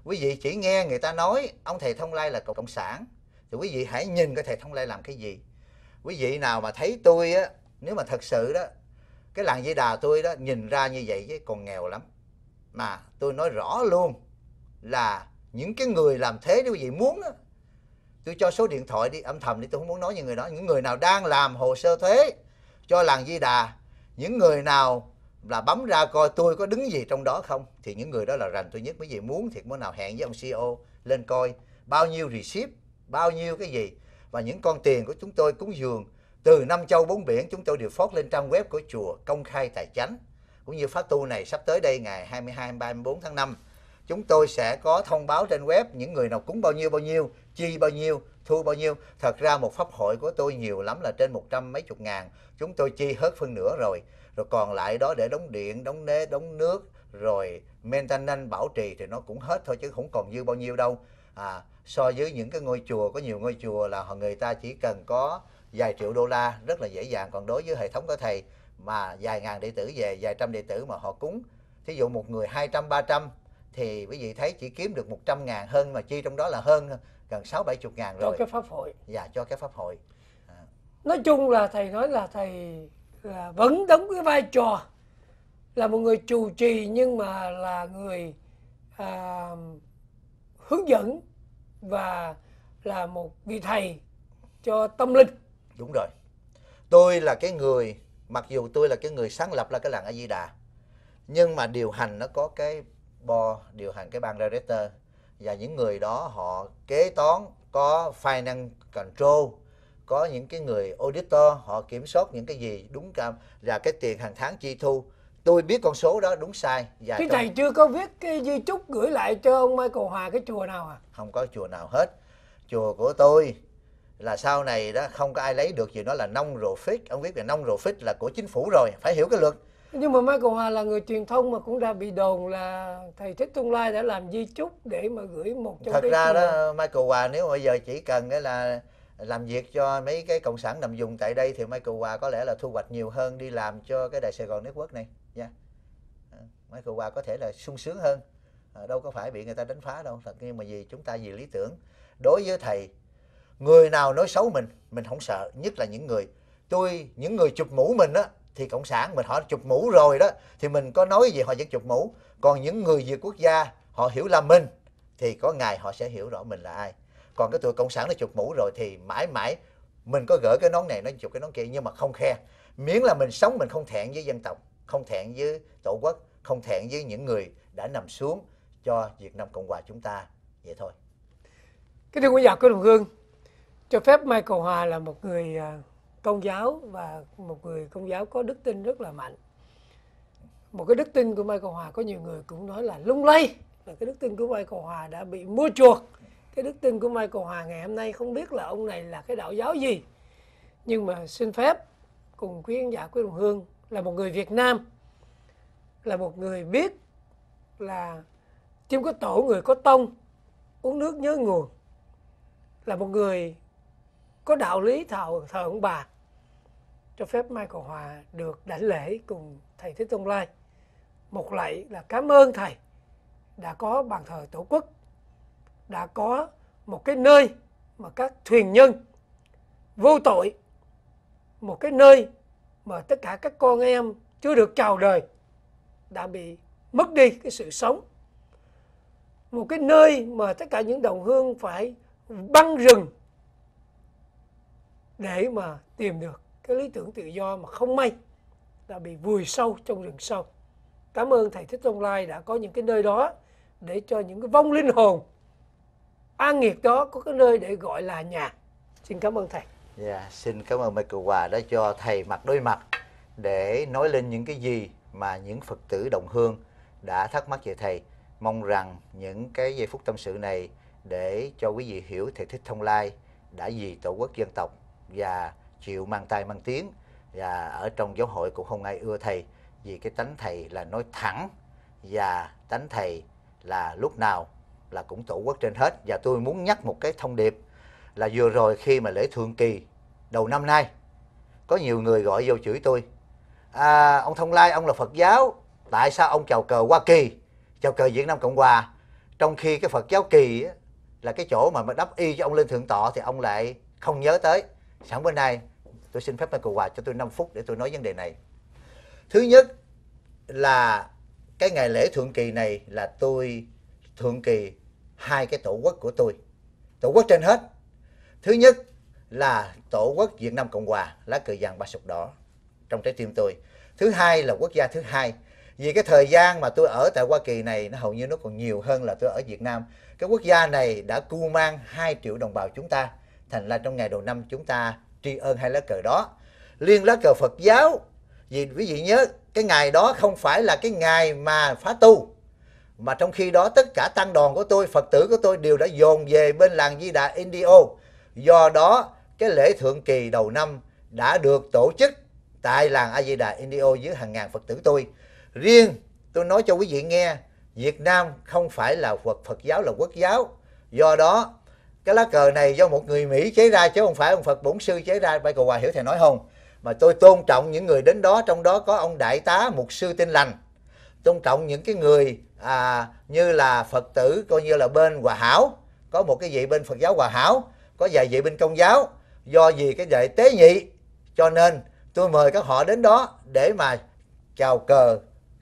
quý vị chỉ nghe người ta nói ông thầy thông lai là cộng sản thì quý vị hãy nhìn cái thầy thông lai làm cái gì quý vị nào mà thấy tôi á nếu mà thật sự đó cái làng dây đà tôi đó nhìn ra như vậy chứ còn nghèo lắm mà tôi nói rõ luôn là những cái người làm thế nếu quý vị muốn đó, tôi cho số điện thoại đi âm thầm đi tôi không muốn nói những người đó những người nào đang làm hồ sơ thuế cho làng di đà những người nào là bấm ra coi tôi có đứng gì trong đó không thì những người đó là rành tôi nhất mấy gì muốn thì bữa nào hẹn với ông CEO lên coi bao nhiêu receipt bao nhiêu cái gì và những con tiền của chúng tôi cúng dường từ năm châu bốn biển chúng tôi đều phốt lên trang web của chùa công khai tài chánh cũng như khóa tu này sắp tới đây ngày 22 24 tháng 5 chúng tôi sẽ có thông báo trên web những người nào cúng bao nhiêu bao nhiêu chi bao nhiêu thu bao nhiêu thật ra một pháp hội của tôi nhiều lắm là trên một trăm mấy chục ngàn chúng tôi chi hết phân nửa rồi rồi còn lại đó để đóng điện đóng nế đóng nước rồi maintenance bảo trì thì nó cũng hết thôi chứ không còn dư bao nhiêu đâu à, so với những cái ngôi chùa có nhiều ngôi chùa là họ người ta chỉ cần có vài triệu đô la rất là dễ dàng còn đối với hệ thống của thầy mà vài ngàn đệ tử về vài trăm đệ tử mà họ cúng thí dụ một người 200 300 thì quý vị thấy chỉ kiếm được 100 ngàn hơn mà chi trong đó là hơn gần 6 70 ngàn rồi cho cái pháp hội dạ cho cái pháp hội à. nói chung là thầy nói là thầy là vẫn đóng cái vai trò là một người chủ trì nhưng mà là người à, hướng dẫn và là một vị thầy cho tâm linh đúng rồi tôi là cái người mặc dù tôi là cái người sáng lập ra cái làng a di đà nhưng mà điều hành nó có cái bo điều hành cái ban director và những người đó họ kế toán có final control có những cái người auditor họ kiểm soát những cái gì đúng cả là cái tiền hàng tháng chi thu tôi biết con số đó đúng sai và cái thầy chưa có viết cái di chúc gửi lại cho ông Michael Hòa cái chùa nào à không có chùa nào hết chùa của tôi là sau này đó không có ai lấy được gì nó là nông rồ phích ông biết là nông rồ phích là của chính phủ rồi phải hiểu cái luật nhưng mà Michael Hòa là người truyền thông mà cũng đã bị đồn là thầy Thích Tương Lai đã làm di chúc để mà gửi một trong Thật cái ra đó Michael Hòa nếu bây giờ chỉ cần cái là làm việc cho mấy cái cộng sản nằm dùng tại đây thì Michael Hòa có lẽ là thu hoạch nhiều hơn đi làm cho cái đại Sài Gòn Network này nha. Dạ. Yeah. À, Michael Hòa có thể là sung sướng hơn, à, đâu có phải bị người ta đánh phá đâu, thật nhưng mà vì chúng ta vì lý tưởng. Đối với thầy, người nào nói xấu mình, mình không sợ, nhất là những người tôi những người chụp mũ mình á thì cộng sản mình họ chụp mũ rồi đó thì mình có nói gì họ vẫn chụp mũ còn những người về quốc gia họ hiểu là mình thì có ngày họ sẽ hiểu rõ mình là ai còn cái tụi cộng sản nó chụp mũ rồi thì mãi mãi mình có gỡ cái nón này nó chụp cái nón kia nhưng mà không khe miễn là mình sống mình không thẹn với dân tộc không thẹn với tổ quốc không thẹn với những người đã nằm xuống cho Việt Nam Cộng Hòa chúng ta vậy thôi cái thưa quý vị, của đồng hương cho phép Michael Hòa là một người à, công giáo và một người công giáo có đức tin rất là mạnh một cái đức tin của Michael Hòa có nhiều người cũng nói là lung lay là cái đức tin của Michael Hòa đã bị mua chuộc ừ cái đức tin của Michael Hòa ngày hôm nay không biết là ông này là cái đạo giáo gì nhưng mà xin phép cùng quý khán giả quý đồng hương là một người Việt Nam là một người biết là chim có tổ người có tông uống nước nhớ nguồn là một người có đạo lý thờ thờ ông bà cho phép Mai Cầu Hòa được đảnh lễ cùng thầy thế Tông Lai một lại là cảm ơn thầy đã có bàn thờ tổ quốc đã có một cái nơi mà các thuyền nhân vô tội một cái nơi mà tất cả các con em chưa được chào đời đã bị mất đi cái sự sống một cái nơi mà tất cả những đồng hương phải băng rừng để mà tìm được cái lý tưởng tự do mà không may đã bị vùi sâu trong rừng sâu cảm ơn thầy thích tôn lai đã có những cái nơi đó để cho những cái vong linh hồn a nghiệt đó có cái nơi để gọi là nhà xin cảm ơn thầy dạ yeah, xin cảm ơn Michael Hòa đã cho thầy mặt đối mặt để nói lên những cái gì mà những phật tử đồng hương đã thắc mắc về thầy mong rằng những cái giây phút tâm sự này để cho quý vị hiểu thầy thích thông lai đã vì tổ quốc dân tộc và chịu mang tay mang tiếng và ở trong giáo hội cũng không ai ưa thầy vì cái tánh thầy là nói thẳng và tánh thầy là lúc nào là cũng tổ quốc trên hết và tôi muốn nhắc một cái thông điệp là vừa rồi khi mà lễ thường kỳ đầu năm nay có nhiều người gọi vô chửi tôi à, ông thông lai ông là phật giáo tại sao ông chào cờ hoa kỳ chào cờ việt nam cộng hòa trong khi cái phật giáo kỳ là cái chỗ mà đắp y cho ông lên thượng tọ thì ông lại không nhớ tới sẵn bữa nay tôi xin phép Michael Hòa cho tôi 5 phút để tôi nói vấn đề này thứ nhất là cái ngày lễ thượng kỳ này là tôi thượng kỳ hai cái tổ quốc của tôi. Tổ quốc trên hết. Thứ nhất là tổ quốc Việt Nam Cộng Hòa, lá cờ vàng ba sọc đỏ trong trái tim tôi. Thứ hai là quốc gia thứ hai. Vì cái thời gian mà tôi ở tại Hoa Kỳ này nó hầu như nó còn nhiều hơn là tôi ở Việt Nam. Cái quốc gia này đã cu mang 2 triệu đồng bào chúng ta. Thành ra trong ngày đầu năm chúng ta tri ân hai lá cờ đó. Liên lá cờ Phật giáo. Vì quý vị nhớ cái ngày đó không phải là cái ngày mà phá tu mà trong khi đó tất cả tăng đoàn của tôi phật tử của tôi đều đã dồn về bên làng di đà indio do đó cái lễ thượng kỳ đầu năm đã được tổ chức tại làng a di đà indio với hàng ngàn phật tử tôi riêng tôi nói cho quý vị nghe việt nam không phải là phật phật giáo là quốc giáo do đó cái lá cờ này do một người mỹ chế ra chứ không phải ông phật bổn sư chế ra cầu hòa hiểu thầy nói không mà tôi tôn trọng những người đến đó trong đó có ông đại tá mục sư tin lành tôn trọng những cái người à, như là phật tử coi như là bên hòa hảo có một cái vị bên phật giáo hòa hảo có vài vị bên công giáo do vì cái đệ tế nhị cho nên tôi mời các họ đến đó để mà chào cờ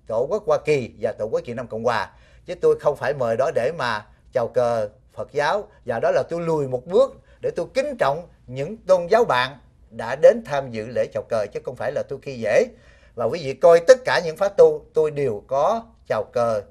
tổ quốc hoa kỳ và tổ quốc việt nam cộng hòa chứ tôi không phải mời đó để mà chào cờ phật giáo và đó là tôi lùi một bước để tôi kính trọng những tôn giáo bạn đã đến tham dự lễ chào cờ chứ không phải là tôi khi dễ và quý vị coi tất cả những phát tu tôi đều có chào cờ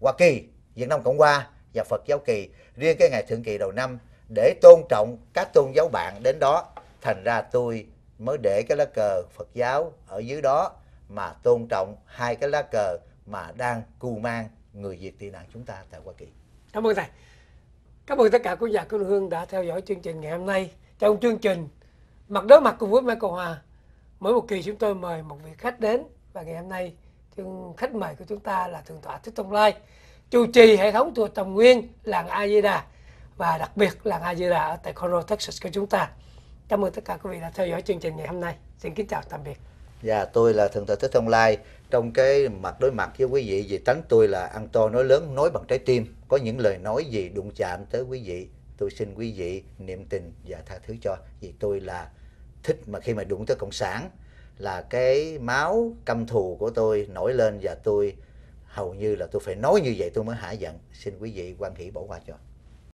Hoa Kỳ, Việt Nam Cộng Hòa và Phật giáo Kỳ riêng cái ngày thượng kỳ đầu năm để tôn trọng các tôn giáo bạn đến đó. Thành ra tôi mới để cái lá cờ Phật giáo ở dưới đó mà tôn trọng hai cái lá cờ mà đang cù mang người Việt tị nạn chúng ta tại Hoa Kỳ. Cảm ơn thầy. Cảm ơn tất cả quý giả quý hương đã theo dõi chương trình ngày hôm nay. Trong chương trình Mặt đối mặt cùng với Mai Cộng Hòa, mỗi một kỳ chúng tôi mời một vị khách đến và ngày hôm nay khách mời của chúng ta là thượng tọa thích thông lai chủ trì hệ thống chùa Tòng Nguyên làng Ayida và đặc biệt làng Ayida ở tại Conroe, Texas của chúng ta. Cảm ơn tất cả quý vị đã theo dõi chương trình ngày hôm nay. Xin kính chào tạm biệt. Dạ, tôi là Thượng tọa Thích Thông Lai. Trong cái mặt đối mặt với quý vị, vì tánh tôi là ăn to nói lớn, nói bằng trái tim. Có những lời nói gì đụng chạm tới quý vị, tôi xin quý vị niệm tình và tha thứ cho. Vì tôi là thích mà khi mà đụng tới Cộng sản là cái máu căm thù của tôi nổi lên và tôi hầu như là tôi phải nói như vậy tôi mới hả giận xin quý vị quan hỷ bỏ qua cho